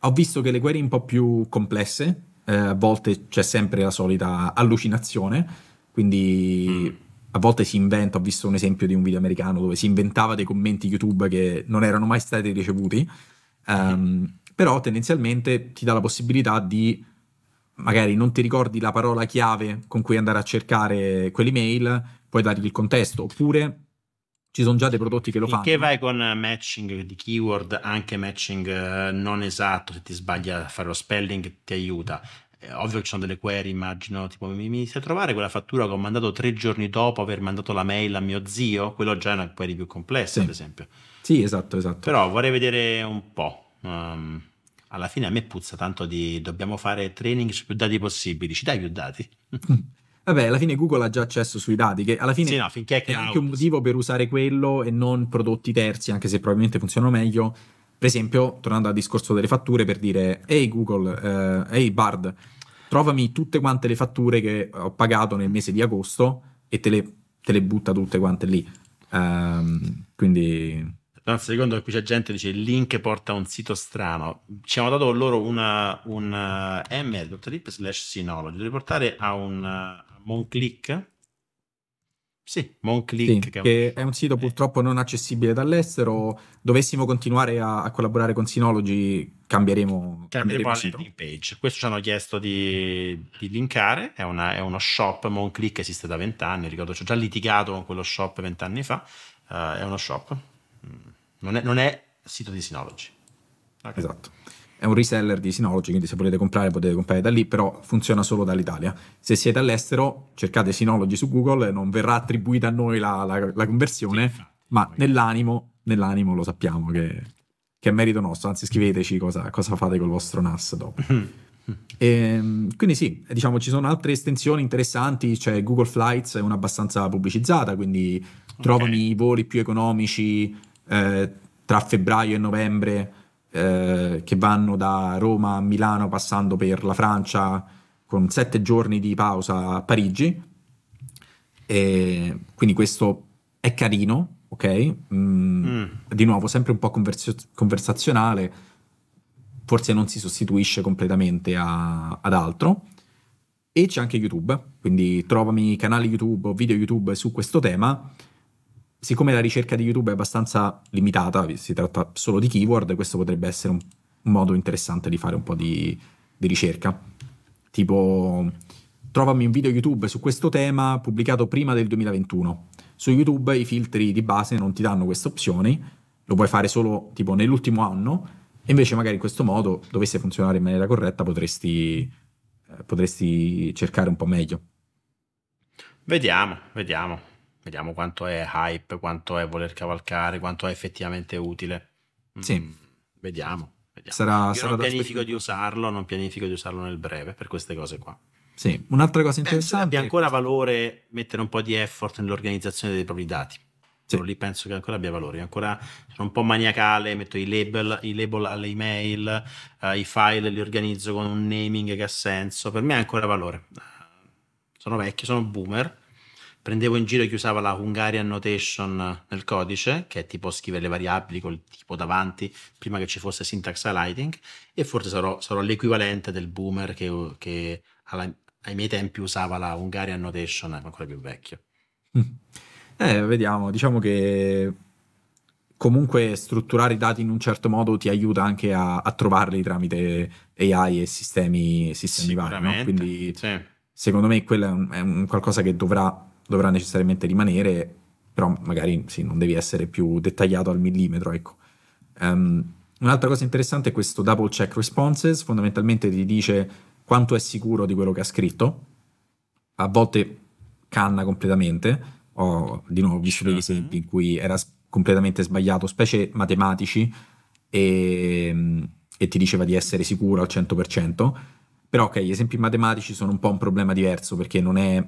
ho visto che le query un po' più complesse, eh, a volte c'è sempre la solita allucinazione, quindi. Mm a volte si inventa, ho visto un esempio di un video americano dove si inventava dei commenti YouTube che non erano mai stati ricevuti, um, però tendenzialmente ti dà la possibilità di magari non ti ricordi la parola chiave con cui andare a cercare quell'email, puoi dargli il contesto, oppure ci sono già dei prodotti che lo fanno. Che vai con matching di keyword, anche matching eh, non esatto, se ti sbagli a fare lo spelling ti aiuta. È eh, ovvio che ci sono delle query, immagino, tipo mi inizia a trovare quella fattura che ho mandato tre giorni dopo aver mandato la mail a mio zio, quello già è una query più complessa, sì. ad esempio. Sì, esatto, esatto. Però vorrei vedere un po'. Um, alla fine a me puzza tanto di dobbiamo fare training su più dati possibili, ci dai più dati? Mm. Vabbè, alla fine Google ha già accesso sui dati, che alla fine sì, no, finché è, è anche un motivo per usare quello e non prodotti terzi, anche se probabilmente funzionano meglio. Per esempio, tornando al discorso delle fatture, per dire, ehi Google, eh, ehi Bard, trovami tutte quante le fatture che ho pagato nel mese di agosto e te le, te le butta tutte quante lì. Um, quindi Anzi, secondo che qui c'è gente che dice il link porta a un sito strano. Ci hanno dato loro una, una eh, ml.lip slash sinologi Devi portare a un, a eh, un Sì, Monclick, sì, che, che è un sito eh. purtroppo non accessibile dall'estero. Dovessimo continuare a, a collaborare con sinologi cambieremo, cambieremo, cambieremo la landing page. Questo ci hanno chiesto di, di linkare, è, una, è, uno shop, Monclick esiste da vent'anni, ricordo, ci ho già litigato con quello shop vent'anni fa, uh, è uno shop non è, non è sito di Synology. Okay. Esatto è un reseller di Synology, quindi se volete comprare potete comprare da lì, però funziona solo dall'Italia. Se siete all'estero, cercate Synology su Google non verrà attribuita a noi la, la, la conversione, sì, ma nell'animo, nell'animo, lo sappiamo che, che, è merito nostro, anzi scriveteci cosa, cosa fate col vostro NAS dopo. e, ehm, quindi sì, diciamo ci sono altre estensioni interessanti, cioè Google Flights è una abbastanza pubblicizzata, quindi okay. trovano i voli più economici eh, tra febbraio e novembre eh, che vanno da Roma a Milano passando per la Francia con sette giorni di pausa a Parigi. E quindi questo è carino, ok? Mm, mm. Di nuovo, sempre un po' convers- conversazionale, forse non si sostituisce completamente a, ad altro. E c'è anche YouTube, quindi trovami canali YouTube o video YouTube su questo tema siccome la ricerca di YouTube è abbastanza limitata, si tratta solo di keyword, questo potrebbe essere un modo interessante di fare un po' di, di ricerca. Tipo, trovami un video YouTube su questo tema pubblicato prima del 2021. Su YouTube i filtri di base non ti danno queste opzioni, lo puoi fare solo tipo nell'ultimo anno, e invece magari in questo modo, dovesse funzionare in maniera corretta, potresti, eh, potresti cercare un po' meglio. Vediamo, vediamo vediamo quanto è hype, quanto è voler cavalcare, quanto è effettivamente utile. Mm, sì. vediamo. vediamo. Sarà, sarà non pianifico di usarlo, non pianifico di usarlo nel breve per queste cose qua. Sì, un'altra cosa eh, interessante. Penso abbia ancora valore mettere un po' di effort nell'organizzazione dei propri dati. Sì. lì penso che ancora abbia valore. Io ancora sono un po' maniacale, metto i label, i label alle email, eh, i file li organizzo con un naming che ha senso. Per me ha ancora valore. Eh, sono vecchio, sono boomer, prendevo in giro chi usava la Hungarian Notation nel codice, che è tipo scrivere le variabili col tipo davanti, prima che ci fosse syntax highlighting, e forse sarò, sarò l'equivalente del boomer che, che alla, ai miei tempi usava la Hungarian Notation, ancora più vecchio. Mm. Eh, vediamo, diciamo che comunque strutturare i dati in un certo modo ti aiuta anche a, a trovarli tramite AI e sistemi, sistemi vari, no? quindi... Sì. Secondo me quella è è un qualcosa che dovrà dovrà necessariamente rimanere, però magari sì, non devi essere più dettagliato al millimetro. Ecco. Um, un'altra cosa interessante è questo double check responses, fondamentalmente ti dice quanto è sicuro di quello che ha scritto, a volte canna completamente, ho di nuovo visto degli mm-hmm. esempi in cui era completamente sbagliato, specie matematici, e, e ti diceva di essere sicuro al 100%, però ok, gli esempi matematici sono un po' un problema diverso perché non è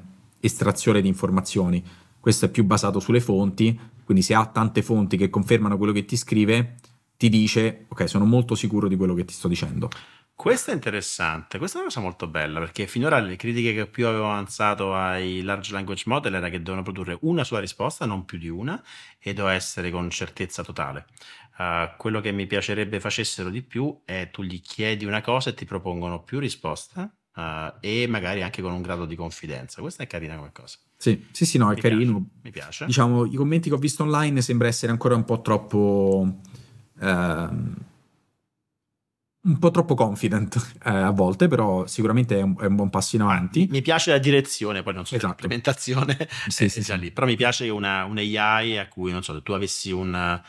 estrazione di informazioni. Questo è più basato sulle fonti, quindi se ha tante fonti che confermano quello che ti scrive, ti dice, ok, sono molto sicuro di quello che ti sto dicendo. Questo è interessante, questa è una cosa molto bella perché finora le critiche che più avevo avanzato ai large language model era che devono produrre una sola risposta, non più di una, e devo essere con certezza totale. Uh, quello che mi piacerebbe facessero di più è tu gli chiedi una cosa e ti propongono più risposte uh, e magari anche con un grado di confidenza. Questa è carina come cosa. Sì, sì, sì, no, è mi carino. Piace, mi piace. Diciamo, i commenti che ho visto online sembra essere ancora un po' troppo... Uh, un po' troppo confident eh, a volte, però sicuramente è un, è un, buon passo in avanti. Mi piace la direzione, poi non so esatto. l'implementazione sì, è, sì, già sì. lì, però mi piace una, un AI a cui, non so, se tu avessi un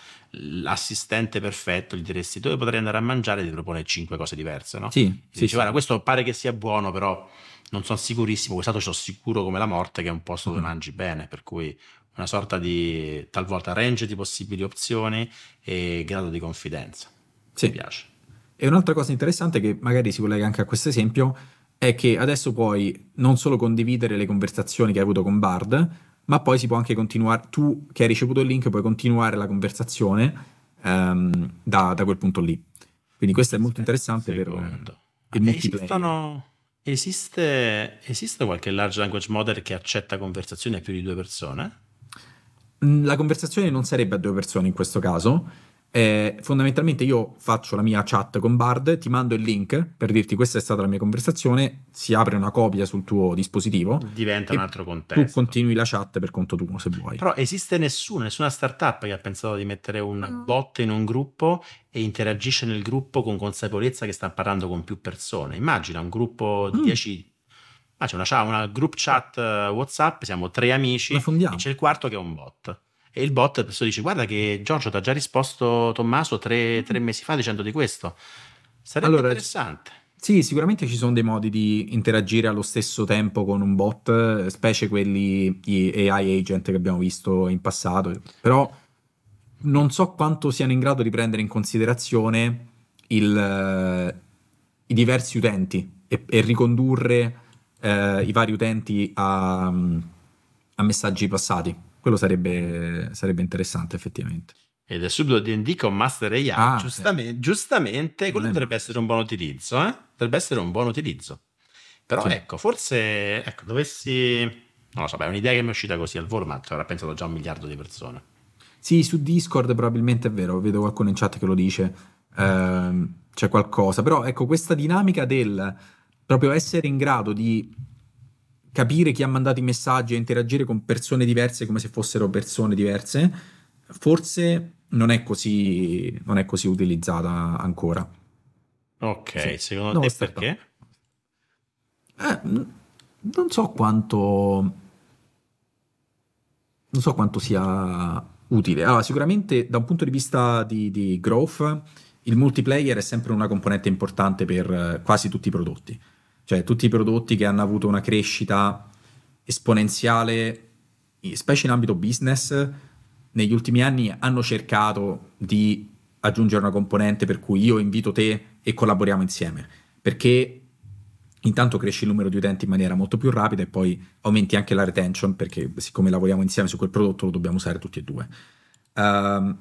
assistente perfetto, gli diresti dove potrei andare a mangiare e ti propone cinque cose diverse, no? Sì, sì, dice, sì. guarda, questo pare che sia buono, però non sono sicurissimo, quest'altro ci sono sicuro come la morte che è un posto dove mm-hmm. mangi bene, per cui una sorta di talvolta range di possibili opzioni e grado di confidenza. Sì. Mi piace. E un'altra cosa interessante che magari si collega anche a questo esempio è che adesso puoi non solo condividere le conversazioni che hai avuto con Bard, ma poi si può anche continuare, tu che hai ricevuto il link puoi continuare la conversazione um, da, da, quel punto lì. Quindi questo è molto interessante per il ah, multiplayer. Esiste, esiste, qualche large language model che accetta conversazioni a più di due persone? Mm, la conversazione non sarebbe a due persone in questo caso, eh, fondamentalmente io faccio la mia chat con Bard, ti mando il link per dirti questa è stata la mia conversazione, si apre una copia sul tuo dispositivo. Diventa un altro contesto. Tu continui la chat per conto tuo se vuoi. Però esiste nessuno, nessuna startup che ha pensato di mettere un bot in un gruppo e interagisce nel gruppo con consapevolezza che sta parlando con più persone. Immagina un gruppo di 10... Mm. Ah, c'è una, una group chat eh, WhatsApp, siamo tre amici e c'è il quarto che è un bot e il bot adesso dice guarda che Giorgio ti ha già risposto Tommaso tre, tre mm. mesi fa dicendo di questo. Sarebbe allora, interessante. Sì, sicuramente ci sono dei modi di interagire allo stesso tempo con un bot, specie quelli di AI agent che abbiamo visto in passato, però non so quanto siano in grado di prendere in considerazione il, eh, i diversi utenti e, e ricondurre eh, i vari utenti a, mm, a messaggi passati. Quello sarebbe, sarebbe interessante effettivamente. Ed è subito D&D con Master AI, ah, giustamente, eh. giustamente quello potrebbe essere un buon utilizzo, eh? potrebbe essere un buon utilizzo. Però sì. ecco, forse ecco, dovessi, non lo so, beh, è un'idea che mi è uscita così al volo, ma ci avrà pensato già un miliardo di persone. Sì, su Discord probabilmente è vero, vedo qualcuno in chat che lo dice, eh, c'è qualcosa, però ecco questa dinamica del proprio essere in grado di capire chi ha mandato i messaggi e interagire con persone diverse come se fossero persone diverse, forse non è così, non è così utilizzata ancora. Ok, sì. secondo no, te perché? Eh, non so quanto... Non so quanto sia utile. Allora, sicuramente da un punto di vista di, di growth, il multiplayer è sempre una componente importante per eh, quasi tutti i prodotti cioè tutti i prodotti che hanno avuto una crescita esponenziale, specie in ambito business, negli ultimi anni hanno cercato di aggiungere una componente per cui io invito te e collaboriamo insieme, perché intanto cresci il numero di utenti in maniera molto più rapida e poi aumenti anche la retention, perché siccome lavoriamo insieme su quel prodotto lo dobbiamo usare tutti e due. Um,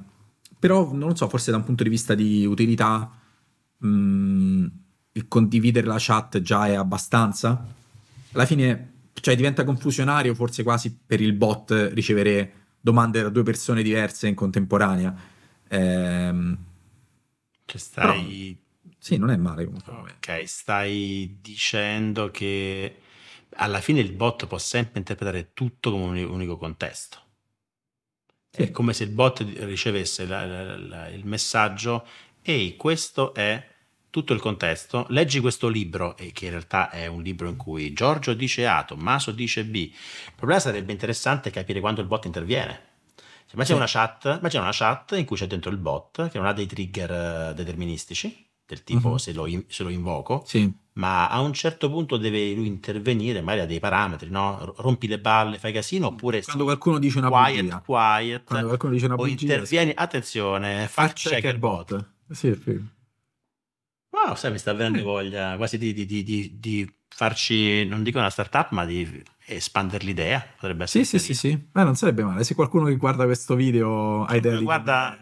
però non so, forse da un punto di vista di utilità, mh, mm, il condividere la chat già è abbastanza? Alla fine, cioè, diventa confusionario forse quasi per il bot ricevere domande da due persone diverse in contemporanea. Ehm, che cioè, stai... Però, sì, non è male comunque. Ok, stai dicendo che alla fine il bot può sempre interpretare tutto come un unico contesto. Sì. È come se il bot ricevesse la, la, la, il messaggio, ehi, questo è tutto il contesto, leggi questo libro, e eh, che in realtà è un libro in cui Giorgio dice A, Tommaso dice B. Il problema sarebbe interessante capire quando il bot interviene. Cioè, ma c'è, sì. una chat, ma una chat in cui c'è dentro il bot che non ha dei trigger eh, deterministici, del tipo uh-huh. se, lo in, se, lo invoco, sì. ma a un certo punto deve lui intervenire, magari ha dei parametri, no? rompi le balle, fai casino, oppure... Quando qualcuno dice una quiet, bugia. Quiet, quando qualcuno dice una bugia. intervieni, attenzione, fact check, check il bot. bot. Sì, Wow, ah, sai, mi sta venendo mm. voglia quasi di, di- di- di- di farci, non dico una startup, ma di espandere l'idea. Potrebbe essere. Sì, sì, sì, carino. sì. Eh, non sarebbe male. Se qualcuno che guarda questo video ha idea di... Guarda,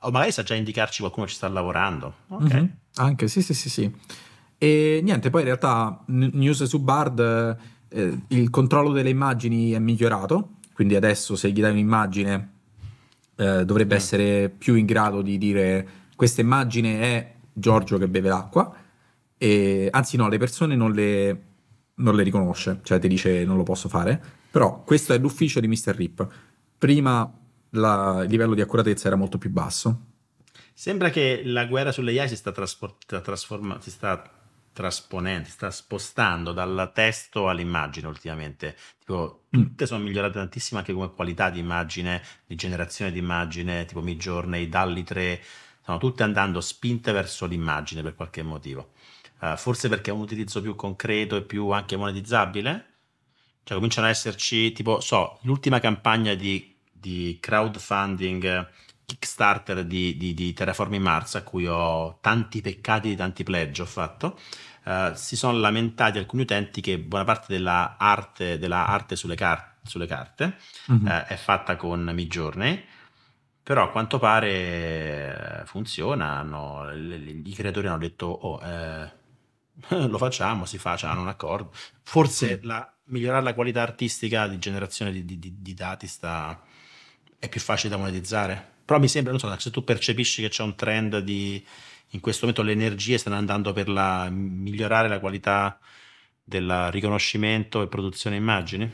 o magari sa già indicarci qualcuno ci sta lavorando. Ok. Mhm. Anche, sì, sì, sì, sì. E niente, poi in realtà news su Bard, eh, il controllo delle immagini è migliorato, quindi adesso se gli dai un'immagine eh, dovrebbe mm. essere più in grado di dire questa immagine è Giorgio che beve l'acqua, e, anzi no, le persone non le, non le riconosce, cioè ti dice non lo posso fare, però questo è l'ufficio di Mr. Rip. Prima la, il livello di accuratezza era molto più basso. Sembra che la guerra sulle AI si sta, traspor- si sta trasponendo, si sta spostando dal testo all'immagine ultimamente. Tipo, mm. tutte sono migliorate tantissimo anche come qualità di immagine, di generazione di immagine, tipo Midjourney, Dalli 3 stanno tutte andando spinte verso l'immagine per qualche motivo. Uh, forse perché è un utilizzo più concreto e più anche monetizzabile? Cioè cominciano ad esserci, tipo, so, l'ultima campagna di, di crowdfunding eh, Kickstarter di, di, di Terraforming Mars, a cui ho tanti peccati di tanti pledge ho fatto, uh, si sono lamentati alcuni utenti che buona parte della arte, della arte sulle, car- sulle carte mm-hmm. uh, è fatta con Midjourney però a quanto pare eh, funziona, hanno, i creatori hanno detto oh, eh, lo facciamo, si fa, hanno un accordo. Forse sì. la, migliorare la qualità artistica di generazione di, di, di dati sta, è più facile da monetizzare. Però mi sembra, non so, se tu percepisci che c'è un trend di, in questo momento le energie stanno andando per la, migliorare la qualità del riconoscimento e produzione immagini?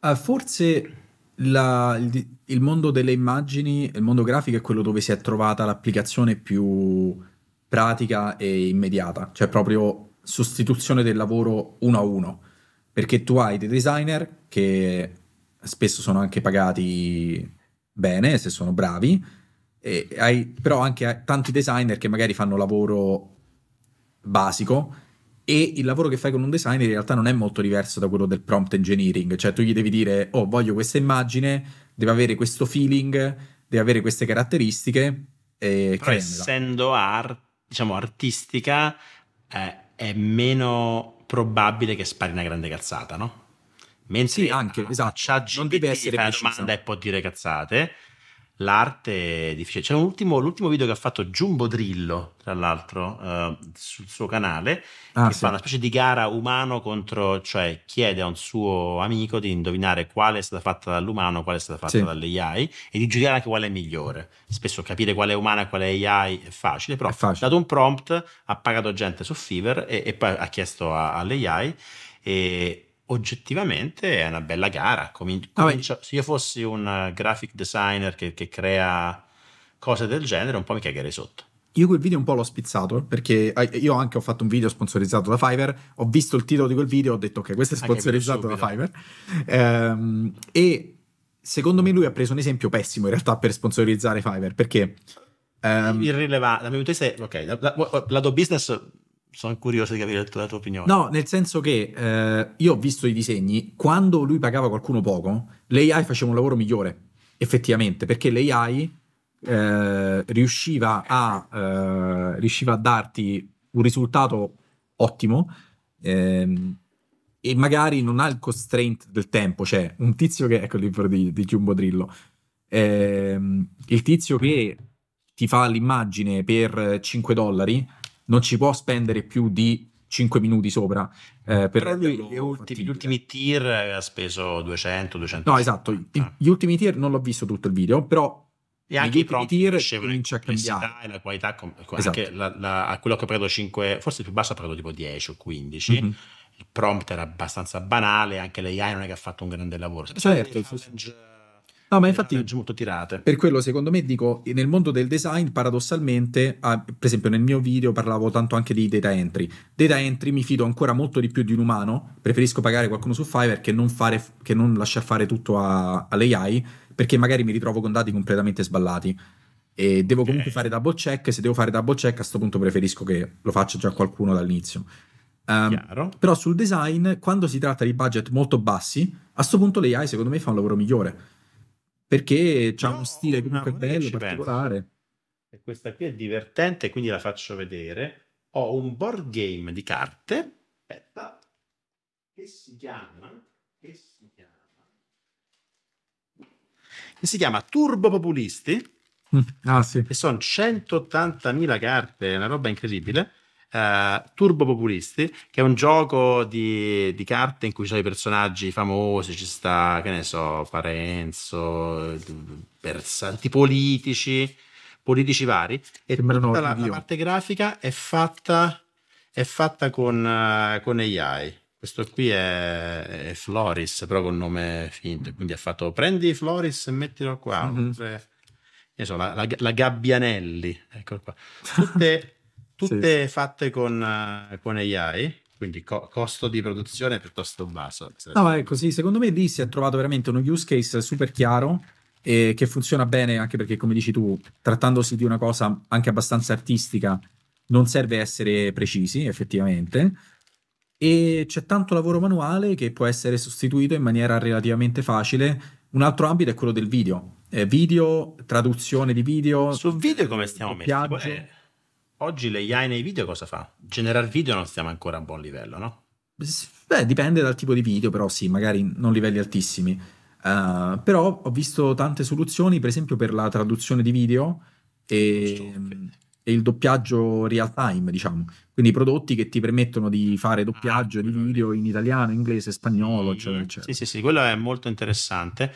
Uh, forse la, il, il mondo delle immagini, il mondo grafico è quello dove si è trovata l'applicazione più pratica e immediata, cioè proprio sostituzione del lavoro uno a uno, perché tu hai dei designer che spesso sono anche pagati bene se sono bravi, e hai però anche tanti designer che magari fanno lavoro basico e il lavoro che fai con un designer in realtà non è molto diverso da quello del prompt engineering, cioè tu gli devi dire oh voglio questa immagine deve avere questo feeling, deve avere queste caratteristiche. E Però essendo art, diciamo, artistica eh, è meno probabile che spari una grande cazzata, no? Mentre sì, anche, esatto. Non deve essere precisa. domanda e può dire cazzate, l'arte è difficile. C'è ultimo, l'ultimo video che ha fatto Giumbo Drillo, tra l'altro, uh, sul suo canale, ah, che sì. fa una specie di gara umano contro, cioè chiede a un suo amico di indovinare quale è stata fatta dall'umano, quale è stata fatta sì. dall'AI e di giudicare anche quale è migliore. Spesso capire quale è umana e quale è AI è facile, però ha dato un prompt, ha pagato gente su Fiverr e, e poi ha chiesto a, all'AI e oggettivamente è una bella gara. Comin- comincia- se io fossi un eh, graphic designer che, che crea cose del genere, un po' mi cagherei sotto. Io quel video un po' l'ho spizzato perché eh, io anche ho fatto un video sponsorizzato da Fiverr, ho visto il titolo di quel video, e ho detto ok, questo è ah, sponsorizzato da Fiverr. Ehm, e secondo me lui ha preso un esempio pessimo in realtà per sponsorizzare Fiverr perché... Um, ehm Irrilevante, la mia è, ok, la, la, la, la do business sono curioso di capire la tua opinione. No, nel senso che eh, io ho visto i disegni, quando lui pagava qualcuno poco, l'AI faceva un lavoro migliore, effettivamente, perché l'AI eh, riusciva, a, eh, riusciva a darti un risultato ottimo ehm, e magari non ha il constraint del tempo, cioè un tizio che, ecco il libro di, di Chiumbo Drillo, ehm, il tizio che ti fa l'immagine per 5 dollari non ci può spendere più di 5 minuti sopra. Eh, per Però ultimi, gli ultimi tir eh, ha speso 200, 200. No, esatto. Gli ultimi tir non l'ho visto tutto il video, però e anche i prompt tir comincia a cambiare la qualità esatto. la, la, a quello che ho preso 5 forse il più basso ha preso tipo 10 o 15 mm-hmm. il prompt era abbastanza banale anche l'AI non è che ha fatto un grande lavoro certo, No, ma eh, infatti eh. io molto tirate. Per quello, secondo me, dico, nel mondo del design, paradossalmente, ah, per esempio nel mio video parlavo tanto anche di data entry. Data entry mi fido ancora molto di più di un umano, preferisco pagare qualcuno su Fiverr che non, fare, che non lasciar fare tutto a, all'AI, perché magari mi ritrovo con dati completamente sballati. E devo comunque eh. fare double check, se devo fare double check a questo punto preferisco che lo faccia già qualcuno dall'inizio. Um, però sul design, quando si tratta di budget molto bassi, a questo punto l'AI secondo me fa un lavoro migliore perché c'ha no, uno stile comunque bello, particolare. Penso. E questa qui è divertente, quindi la faccio vedere. Ho un board game di carte, aspetta, che si chiama, che si chiama, che si chiama Turbo Populisti. Mm, ah, sì. E sono 180.000 carte, è una roba incredibile eh, Turbo Populisti, che è un gioco di, di carte in cui c'è i personaggi famosi, ci sta, che ne so, Parenzo, bersanti politici, politici vari. E tutta la, la, parte grafica è fatta, è fatta con, uh, con AI. Questo qui è, è, Floris, però con nome finto. Quindi ha fatto prendi Floris e mettilo qua. Mm-hmm. Cioè, so, la, la, la, Gabbianelli, ecco qua. Tutte tutte sì. fatte con, eh, con AI quindi co- costo di produzione piuttosto basso. No, è così, secondo me lì si è trovato veramente uno use case super chiaro e che funziona bene anche perché, come dici tu, trattandosi di una cosa anche abbastanza artistica, non serve essere precisi effettivamente. E c'è tanto lavoro manuale che può essere sostituito in maniera relativamente facile. Un altro ambito è quello del video. Eh, video, traduzione di video. Su video come stiamo messi? Oggi l'AI nei video cosa fa? Generare video non stiamo ancora a buon livello, no? Beh, dipende dal tipo di video, però sì, magari non livelli altissimi. Uh, però ho visto tante soluzioni, per esempio per la traduzione di video e, e il doppiaggio real time, diciamo. Quindi prodotti che ti permettono di fare ah, doppiaggio ah, di video in italiano, inglese, spagnolo, eccetera, eccetera. Sì, sì, sì, quello è molto interessante.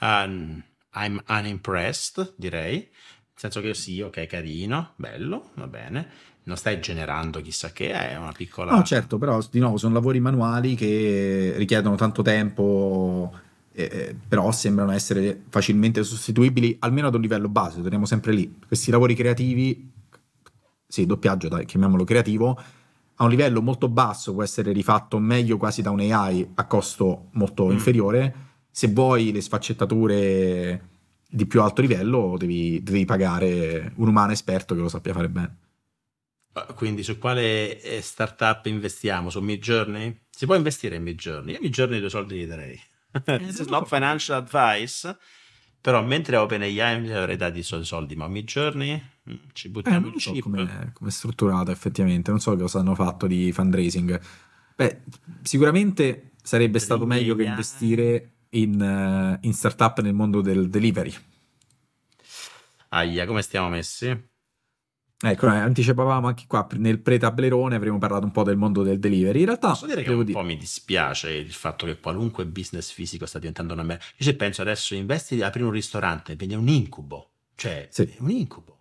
Um, I'm unimpressed, direi. Nel senso che sì, ok, carino, bello, va bene, non stai generando chissà che, è una piccola... No, certo, però di nuovo sono lavori manuali che richiedono tanto tempo, eh, eh però sembrano essere facilmente sostituibili, almeno ad un livello base, teniamo sempre lì. Questi lavori creativi, sì, doppiaggio, dai, chiamiamolo creativo, a un livello molto basso può essere rifatto meglio quasi da un AI a costo molto mm. inferiore. Se vuoi le sfaccettature di più alto livello devi, devi pagare un umano esperto che lo sappia fare bene. Ah, quindi su quale eh, startup investiamo? Su Midjourney? Si può investire in Midjourney? Io Midjourney due soldi gli darei. Eh, This is financial advice, però mentre OpenAI mi avrei dato i soldi, ma Midjourney mm, ci eh, buttiamo eh, non so come è strutturata effettivamente, non so cosa hanno fatto di fundraising. Beh, sicuramente sarebbe stato meglio che investire in, eh, in startup nel mondo del delivery. Aia, come stiamo messi? Ecco, eh, anticipavamo anche qua nel pre-tablerone avremmo parlato un po' del mondo del delivery. In realtà, posso dire che un dire... po' mi dispiace il fatto che qualunque business fisico sta diventando una merda. Io penso adesso investi aprire un ristorante, quindi è un incubo. Cioè, sì. è un incubo.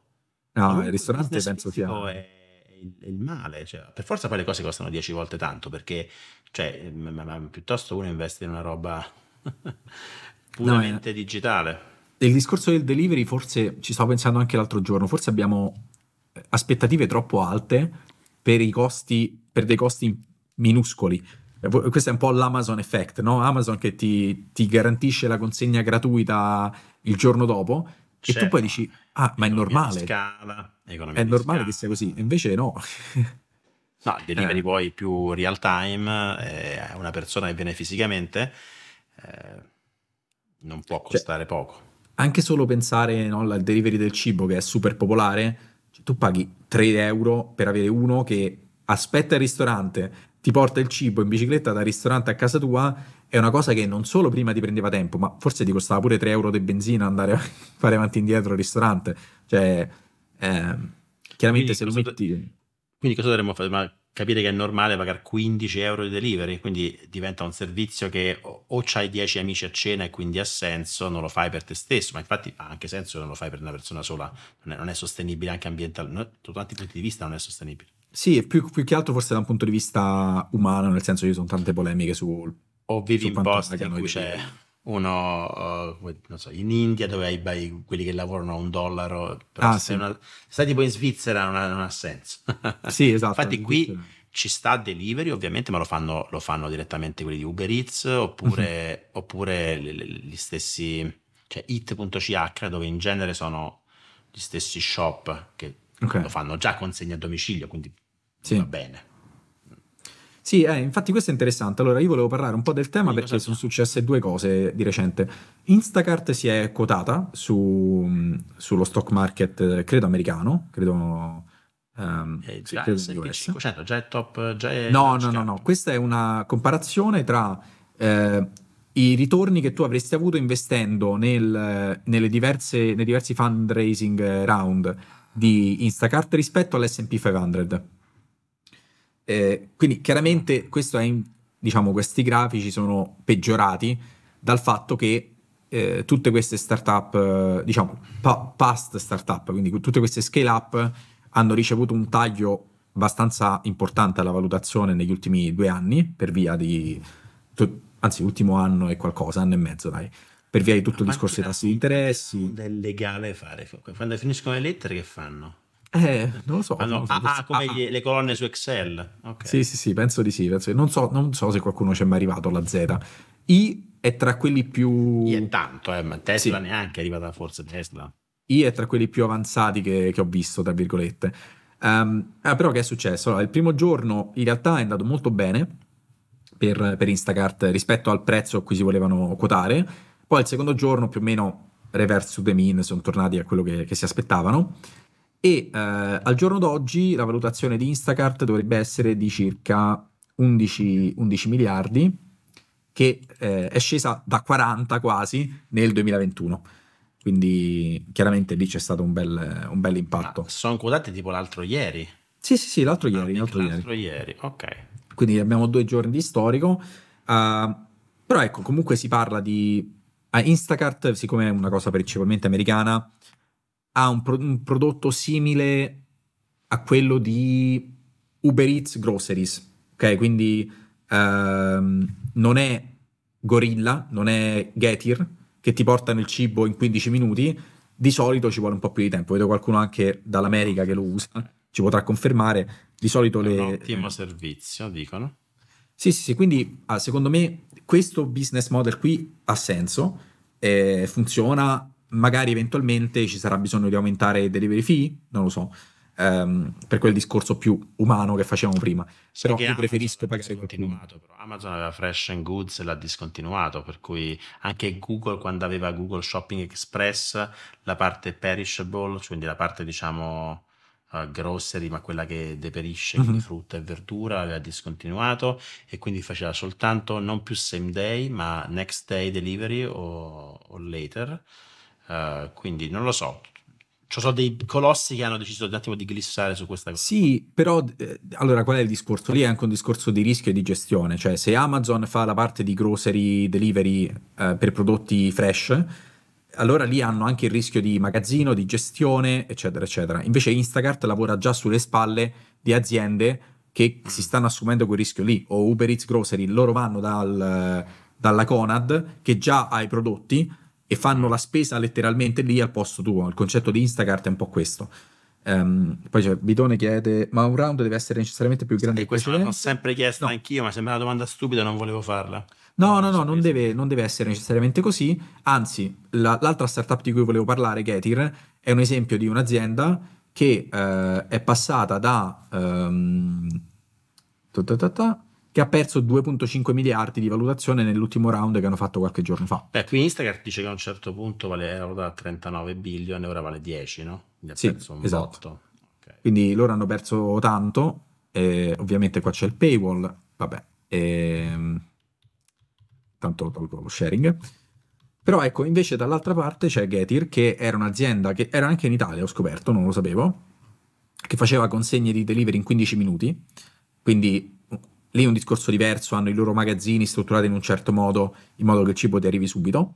No, il ristorante penso sia è il male, cioè, per forza poi le cose costano 10 volte tanto perché cioè, ma, ma, ma, piuttosto uno investe in una roba puramente no, eh, digitale. Il discorso del delivery forse ci stavo pensando anche l'altro giorno, forse abbiamo eh, aspettative troppo alte per, i costi, per dei costi minuscoli. Eh, questo è un po' l'Amazon effect, no? Amazon che ti, ti garantisce la consegna gratuita il giorno dopo certo. e tu certo. poi dici, ah, ma è normale. Scala, è normale che sia così, invece no. no, il delivery eh. poi più real time, è una persona che viene fisicamente eh, non può cioè, costare cioè, poco. Anche solo pensare no, al delivery del cibo che è super popolare, cioè, tu paghi 3 euro per avere uno che aspetta il ristorante, ti porta il cibo in bicicletta dal ristorante a casa tua, è una cosa che non solo prima ti prendeva tempo, ma forse ti costava pure 3 euro di benzina andare a fare avanti e indietro al ristorante. Cioè, eh, chiaramente quindi, se lo metti... Quindi cosa dovremmo fare? Ma capire che è normale pagare 15 euro di delivery, quindi diventa un servizio che o, o hai 10 amici a cena e quindi ha senso, non lo fai per te stesso, ma infatti ha anche senso che non lo fai per una persona sola, non è, non è sostenibile anche ambientalmente, da tanti punti di vista non è sostenibile. Sì, più, più che altro forse da un punto di vista umano, nel senso che ci sono tante polemiche sul o vivi in posti in cui c'è uno, uh, non so, in India dove hai, hai quelli che lavorano a un dollaro, però ah, se, sì. una, stai tipo in Svizzera non ha, non ha senso. sì, esatto. Infatti qui ci sta delivery ovviamente, ma lo fanno, lo fanno direttamente quelli di Uber Eats oppure, uh-huh. oppure gli stessi, cioè it.ch dove in genere sono gli stessi shop che okay. lo fanno già consegna a domicilio, quindi sì. va bene. Sì, eh, infatti questo è interessante. Allora, io volevo parlare un po' del tema sì, perché sono successe due cose di recente. Instacart si è quotata su, sullo stock market, credo americano, credo... Um, eh, già, sì, credo 500, già è top. Già è no, no, no, no, questa è una comparazione tra eh, i ritorni che tu avresti avuto investendo nel, diverse, nei diversi fundraising eh, round di Instacart rispetto all'SP 500. Eh, quindi chiaramente in, diciamo, questi grafici sono peggiorati dal fatto che eh, tutte queste startup, eh, diciamo pa- past startup, quindi tutte queste scale up hanno ricevuto un taglio abbastanza importante alla valutazione negli ultimi due anni per via di... Tu, anzi, ultimo anno e qualcosa, anno e mezzo dai per via di tutto il discorso dei tassi di interessi. È legale fare. Quando finiscono le lettere, che fanno? Eh, non lo so. Ah, no. so. ah, ah, ah come ah. gli, le colonne su Excel. Okay. Sì, sì, sì, penso di sì. Penso di... Non, so, non, so, se qualcuno ci è mai arrivato alla Z. I è tra quelli più... I è tanto, eh, ma Tesla sì. neanche è arrivata forse Tesla. I è tra quelli più avanzati che, che ho visto, tra virgolette. Um, ah, però che è successo? Allora, il primo giorno in realtà è andato molto bene per, per Instacart rispetto al prezzo a cui si volevano quotare. Poi il secondo giorno più o meno reverse to the mean, sono tornati a quello che, che si aspettavano e eh, al giorno d'oggi la valutazione di Instacart dovrebbe essere di circa 11, 11 miliardi, che eh, è scesa da 40 quasi nel 2021. Quindi chiaramente lì c'è stato un bel, un bel impatto. Ah, sono quotate tipo l'altro ieri. Sì, sì, sì, l'altro ieri. Ah, l'altro, l'altro ieri. ieri. ok. Quindi abbiamo due giorni di storico. Uh, però ecco, comunque si parla di... Uh, Instacart, siccome è una cosa principalmente americana, ha un, pro- un prodotto simile a quello di Uber Eats Groceries, ok? Quindi ehm, non è Gorilla, non è Getir che ti portano il cibo in 15 minuti, di solito ci vuole un po' più di tempo. Vedo qualcuno anche dall'America che lo usa, ci potrà confermare. Di solito le... Un ottimo servizio, dicono. Sì, sì, sì, quindi ah, secondo me questo business model qui ha senso, eh, funziona, magari eventualmente ci sarà bisogno di aumentare i delivery fee, non lo so, um, per quel discorso più umano che facevamo prima. Sì, però io Amazon preferisco pagare continuato, però Amazon aveva Fresh and Goods e l'ha discontinuato, per cui anche Google quando aveva Google Shopping Express, la parte perishable, cioè quindi la parte diciamo uh, ma quella che deperisce, mm-hmm. frutta e verdura, aveva discontinuato e quindi faceva soltanto non più same day, ma next day delivery o, o later Uh, quindi non lo so. Ci sono dei colossi che hanno deciso un attimo di glissare su questa cosa. Sì, però eh, allora qual è il discorso? Lì è anche un discorso di rischio e di gestione. Cioè, se Amazon fa la parte di grocery delivery eh, per prodotti fresh, allora lì hanno anche il rischio di magazzino, di gestione, eccetera, eccetera. Invece Instacart lavora già sulle spalle di aziende che mm. si stanno assumendo quel rischio lì, o Uber Eats Grocery, loro vanno dal, dalla Conad che già ha i prodotti e fanno la spesa letteralmente lì al posto tuo. Il concetto di Instacart è un po' questo. Um, poi c'è Bidone chiede: Ma un round deve essere necessariamente più grande? E questo l'ho sempre chiesto no. anch'io, ma sembra una domanda stupida, non volevo farla. No, no, no, non deve, non deve, essere necessariamente così. Anzi, la, l'altra startup di cui volevo parlare, Getir, è un esempio di un'azienda che eh, è passata da. Um, ta ta ta che ha perso 2.5 miliardi di valutazione nell'ultimo round che hanno fatto qualche giorno fa. Beh, qui Instagram dice che a un certo punto vale, da 39 billion e ora vale 10, no? sì, esatto. Okay. Quindi loro hanno perso tanto, eh, ovviamente qua c'è il paywall, vabbè, e... Ehm, tanto tolgo lo sharing. Però ecco, invece dall'altra parte c'è Getir, che era un'azienda che era anche in Italia, ho scoperto, non lo sapevo, che faceva consegne di delivery in 15 minuti, quindi Lì è un discorso diverso, hanno i loro magazzini strutturati in un certo modo, in modo che il cibo ti arrivi subito.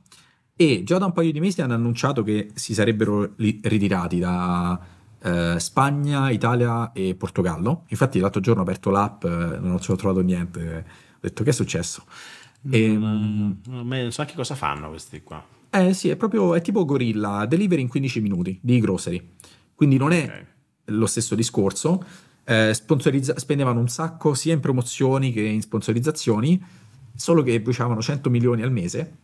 E già da un paio di mesi hanno annunciato che si sarebbero ritirati da eh, Spagna, Italia e Portogallo. Infatti l'altro giorno ho aperto l'app, eh, non ci ho trovato niente, ho detto che è successo. E, non, non, non so anche cosa fanno questi qua. Eh sì, è proprio è tipo Gorilla, delivery in 15 minuti di grocery. Quindi non è okay. lo stesso discorso, eh, sponsorizza- spendevano un sacco sia in promozioni che in sponsorizzazioni, solo che bruciavano 100 milioni al mese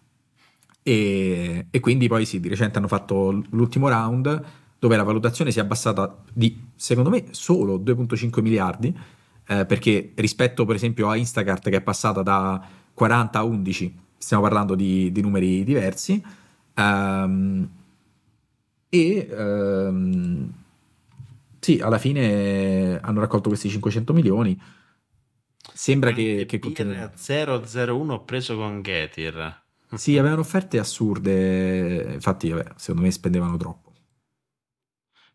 e, e quindi poi sì, di recente hanno fatto l'ultimo round dove la valutazione si è abbassata di, secondo me, solo 2.5 miliardi, eh, perché rispetto per esempio a Instacart che è passata da 40 a 11, stiamo parlando di, di numeri diversi, um, e um, sì, alla fine hanno raccolto questi 500 milioni. Sembra che, che continuerà. 001 ho preso con Getir. Sì, avevano offerte assurde, infatti vabbè, secondo me spendevano troppo.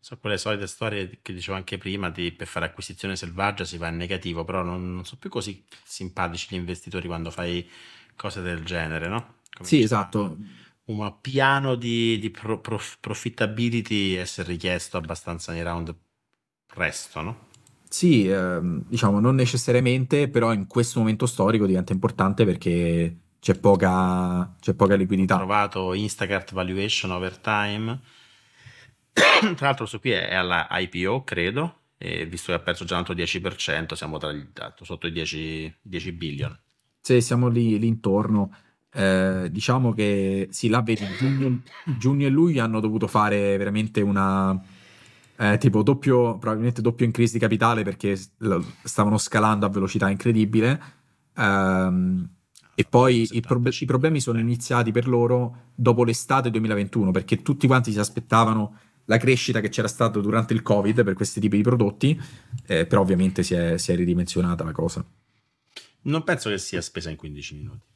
So quelle solite storie che dicevo anche prima, di, per fare acquisizione selvaggia si va in negativo, però non, non sono più così simpatici gli investitori quando fai cose del genere, no? Come sì, esatto. Un piano di, di pro, prof, profitability essere richiesto abbastanza nei round restano. Sì, ehm, diciamo non necessariamente, però in questo momento storico diventa importante perché c'è poca, c'è poca liquidità. Ho trovato Instacart Valuation Over Time, tra l'altro su qui è alla IPO, credo, e visto che ha perso già un altro 10%, siamo tra il, sotto i 10, 10 billion. Sì, siamo lì, lì intorno. Eh, diciamo che sì, là vedi, giugno, giugno e luglio hanno dovuto fare veramente una eh, tipo doppio, probabilmente doppio in crisi di capitale perché stavano scalando a velocità incredibile. Um, e poi i, pro- i, problemi sono iniziati per loro dopo l'estate 2021 perché tutti quanti si aspettavano la crescita che c'era stata durante il covid per questi tipi di prodotti eh, però ovviamente si è, si è, ridimensionata la cosa non penso che sia spesa in 15 minuti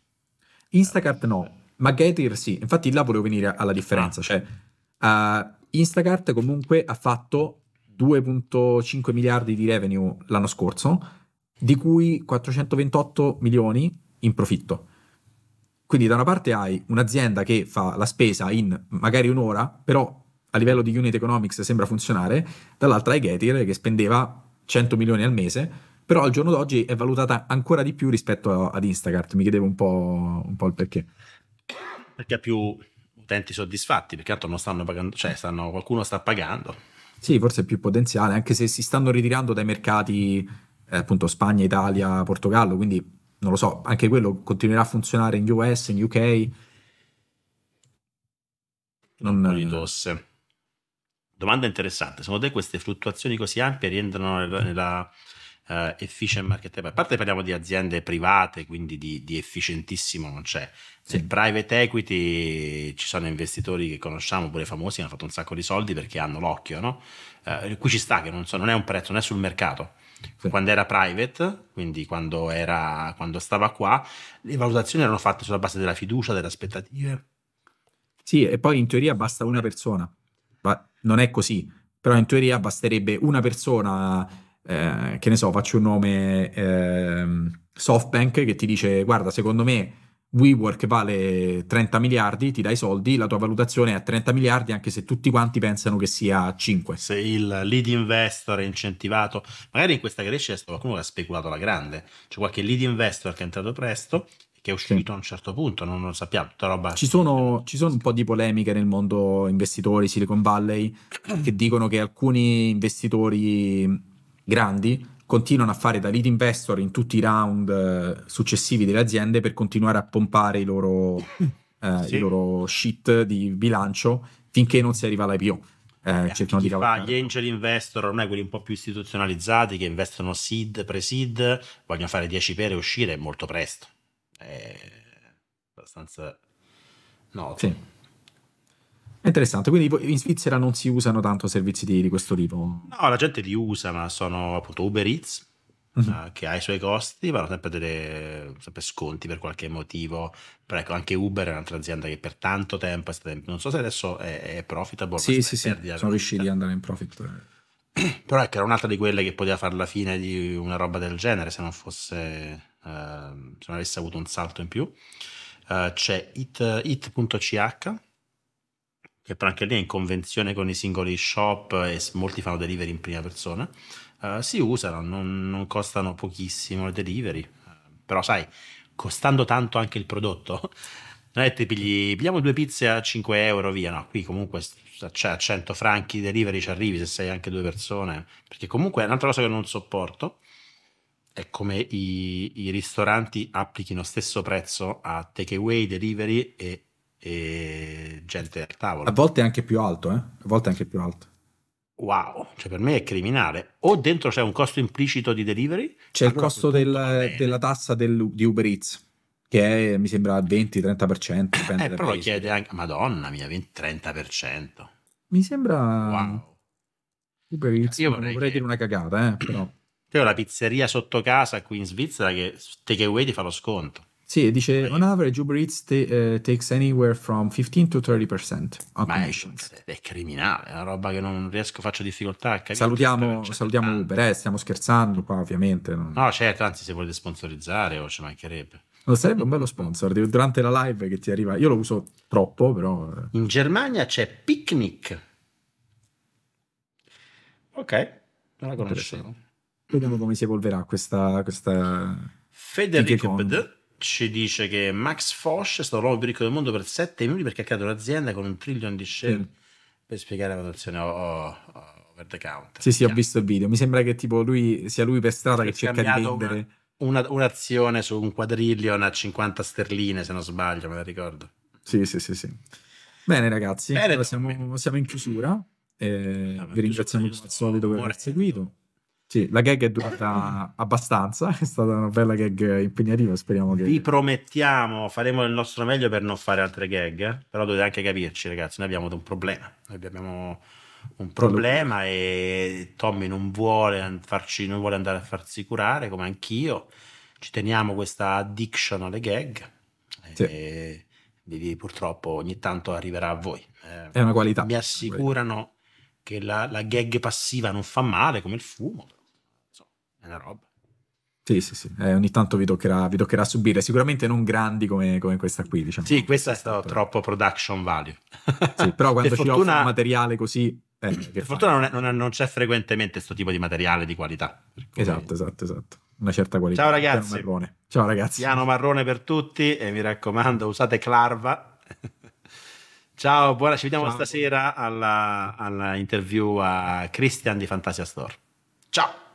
Instacart no ma Getir sì infatti là volevo venire alla differenza ah. cioè uh, Instacart comunque ha fatto 2.5 miliardi di revenue l'anno scorso, di cui 428 milioni in profitto. Quindi da una parte hai un'azienda che fa la spesa in magari un'ora, però a livello di unit economics sembra funzionare, dall'altra hai Getir che spendeva 100 milioni al mese, però al giorno d'oggi è valutata ancora di più rispetto ad Instacart. Mi chiedevo un po', un po il perché. Perché ha più utenti soddisfatti, perché altro non stanno pagando, cioè stanno, qualcuno sta pagando. Sì, forse è più potenziale, anche se si stanno ritirando dai mercati eh, appunto Spagna, Italia, Portogallo, quindi non lo so, anche quello continuerà a funzionare in US, in UK. Non, non li tosse. Domanda interessante, secondo te queste fluttuazioni così ampie rientrano nella, nella uh, efficient market A parte parliamo di aziende private, quindi di, di efficientissimo non c'è. Sì. private equity ci sono investitori che conosciamo, pure famosi, hanno fatto un sacco di soldi perché hanno l'occhio, no? Uh, qui ci sta che non, so, non è un prezzo, non è sul mercato. Sì. Quando era private, quindi quando, era, quando stava qua, le valutazioni erano fatte sulla base della fiducia, delle aspettative. Sì, e poi in teoria basta una persona. Ma non è così, però in teoria basterebbe una persona eh, che ne so, faccio un nome eh, SoftBank che ti dice guarda, secondo me WeWork vale 30 miliardi, ti dai soldi, la tua valutazione è a 30 miliardi anche se tutti quanti pensano che sia 5. Se il lead investor è incentivato, magari in questa crescita qualcuno che ha speculato alla grande, c'è qualche lead investor che è entrato presto che è uscito sì. a un certo punto, non lo sappiamo, tutta roba... Ci sono, ci sono un po' di polemiche nel mondo investitori Silicon Valley che dicono che alcuni investitori grandi continuano a fare da lead investor in tutti i round eh, successivi delle aziende per continuare a pompare i loro, eh, sì. i loro shit di bilancio finché non si arriva all'IPO. Eh, eh cercano di fa gli angel investor ormai quelli un po' più istituzionalizzati che investono seed, pre-seed vogliono fare 10 pere e uscire molto presto è eh, abbastanza noto sì interessante, quindi in Svizzera non si usano tanto servizi di, di questo tipo? No, la gente li usa, ma sono appunto Uber Eats, uh che ha i suoi costi, vanno sempre, delle, sempre sconti per qualche motivo. Però ecco, anche Uber è un'altra azienda che per tanto tempo è stata. Non so se adesso è, è profitable. Sì, sì, sì, sono riusciti ad andare in profit. Però ecco, era un'altra di quelle che poteva fare la fine di una roba del genere se non fosse. Eh, se non avesse avuto un salto in più. Uh, c'è it.ch che però anche lì è in convenzione con i singoli shop e molti fanno delivery in prima persona, uh, si usano, non, non, costano pochissimo i delivery, uh, però sai, costando tanto anche il prodotto, non è che pigli, pigliamo due pizze a 5 euro, via, no, qui comunque cioè, a 100 franchi delivery ci arrivi se sei anche due persone, perché comunque è un'altra cosa che non sopporto, è come i, i ristoranti applichino stesso prezzo a takeaway, delivery e e gente al tavolo. A volte anche più alto, eh? A volte anche più alto. Wow, cioè per me è criminale. O dentro c'è un costo implicito di delivery. C'è il costo del, della tassa del, di Uber Eats, che è, mi sembra 20-30%. Eh, però lo chiede anche, madonna mia, 20-30%. Mi sembra... Wow. Uber Eats, io vorrei, vorrei che... dire una cagata, eh, però. C'è cioè, la pizzeria sotto casa qui in Svizzera che take away ti fa lo sconto. Sì, dice on average Uber Eats te, uh, takes anywhere from 15 to 30% commissions. È, è, criminale, è una roba che non riesco, faccio difficoltà a capire. Salutiamo, salutiamo Uber, eh, stiamo scherzando qua ovviamente. Non... No, certo, anzi se volete sponsorizzare o oh, ci mancherebbe. Non sarebbe un bello sponsor durante la live che ti arriva. Io lo uso troppo, però. Eh. In Germania c'è Picnic. Ok, non la conoscevo. Vediamo come si evolverà questa. questa... Federico Bede ci dice che Max Fosch è stato l'uomo più ricco del mondo per 7 minuti perché ha creato un'azienda con un trillion di share mm. per spiegare la valutazione oh, oh, oh, over the counter. Sì, sì, ho visto il video. Mi sembra che tipo lui sia lui per strada che, che cerca di vendere una, una, un'azione su un quadrillion a 50 sterline, se non sbaglio, me la ricordo. Sì, sì, sì, sì. Bene ragazzi, Bene, allora siamo, siamo, in chiusura. Eh, vi ringraziamo per il solito per aver seguito. Sì, la gag è durata abbastanza, è stata una bella gag impegnativa, speriamo che... Vi promettiamo, faremo il nostro meglio per non fare altre gag, eh? però dovete anche capirci ragazzi, noi abbiamo un problema, noi abbiamo un problema e Tommy non vuole, farci, non vuole andare a farsi curare, come anch'io, ci teniamo questa addiction alle gag eh, sì. e purtroppo ogni tanto arriverà a voi. Eh. è una qualità. Mi assicurano che la, la gag passiva non fa male come il fumo, è una roba. Sì, sì, sì. Eh, ogni tanto vi toccherà, vi toccherà, subire. Sicuramente non grandi come, come questa qui, diciamo. Sì, questa è stata troppo production value. sì, però quando per ci fortuna... offre un materiale così... Eh, per fortuna non, è, non, è, non, c'è frequentemente questo tipo di materiale di qualità. Cui... Esatto, esatto, esatto. Una certa qualità. Ciao ragazzi. Piano marrone. Ciao ragazzi. Piano marrone per tutti e mi raccomando, usate Clarva. Ciao, buona, ci vediamo Ciao. stasera alla, alla interview a Christian di Fantasia Store. Ciao.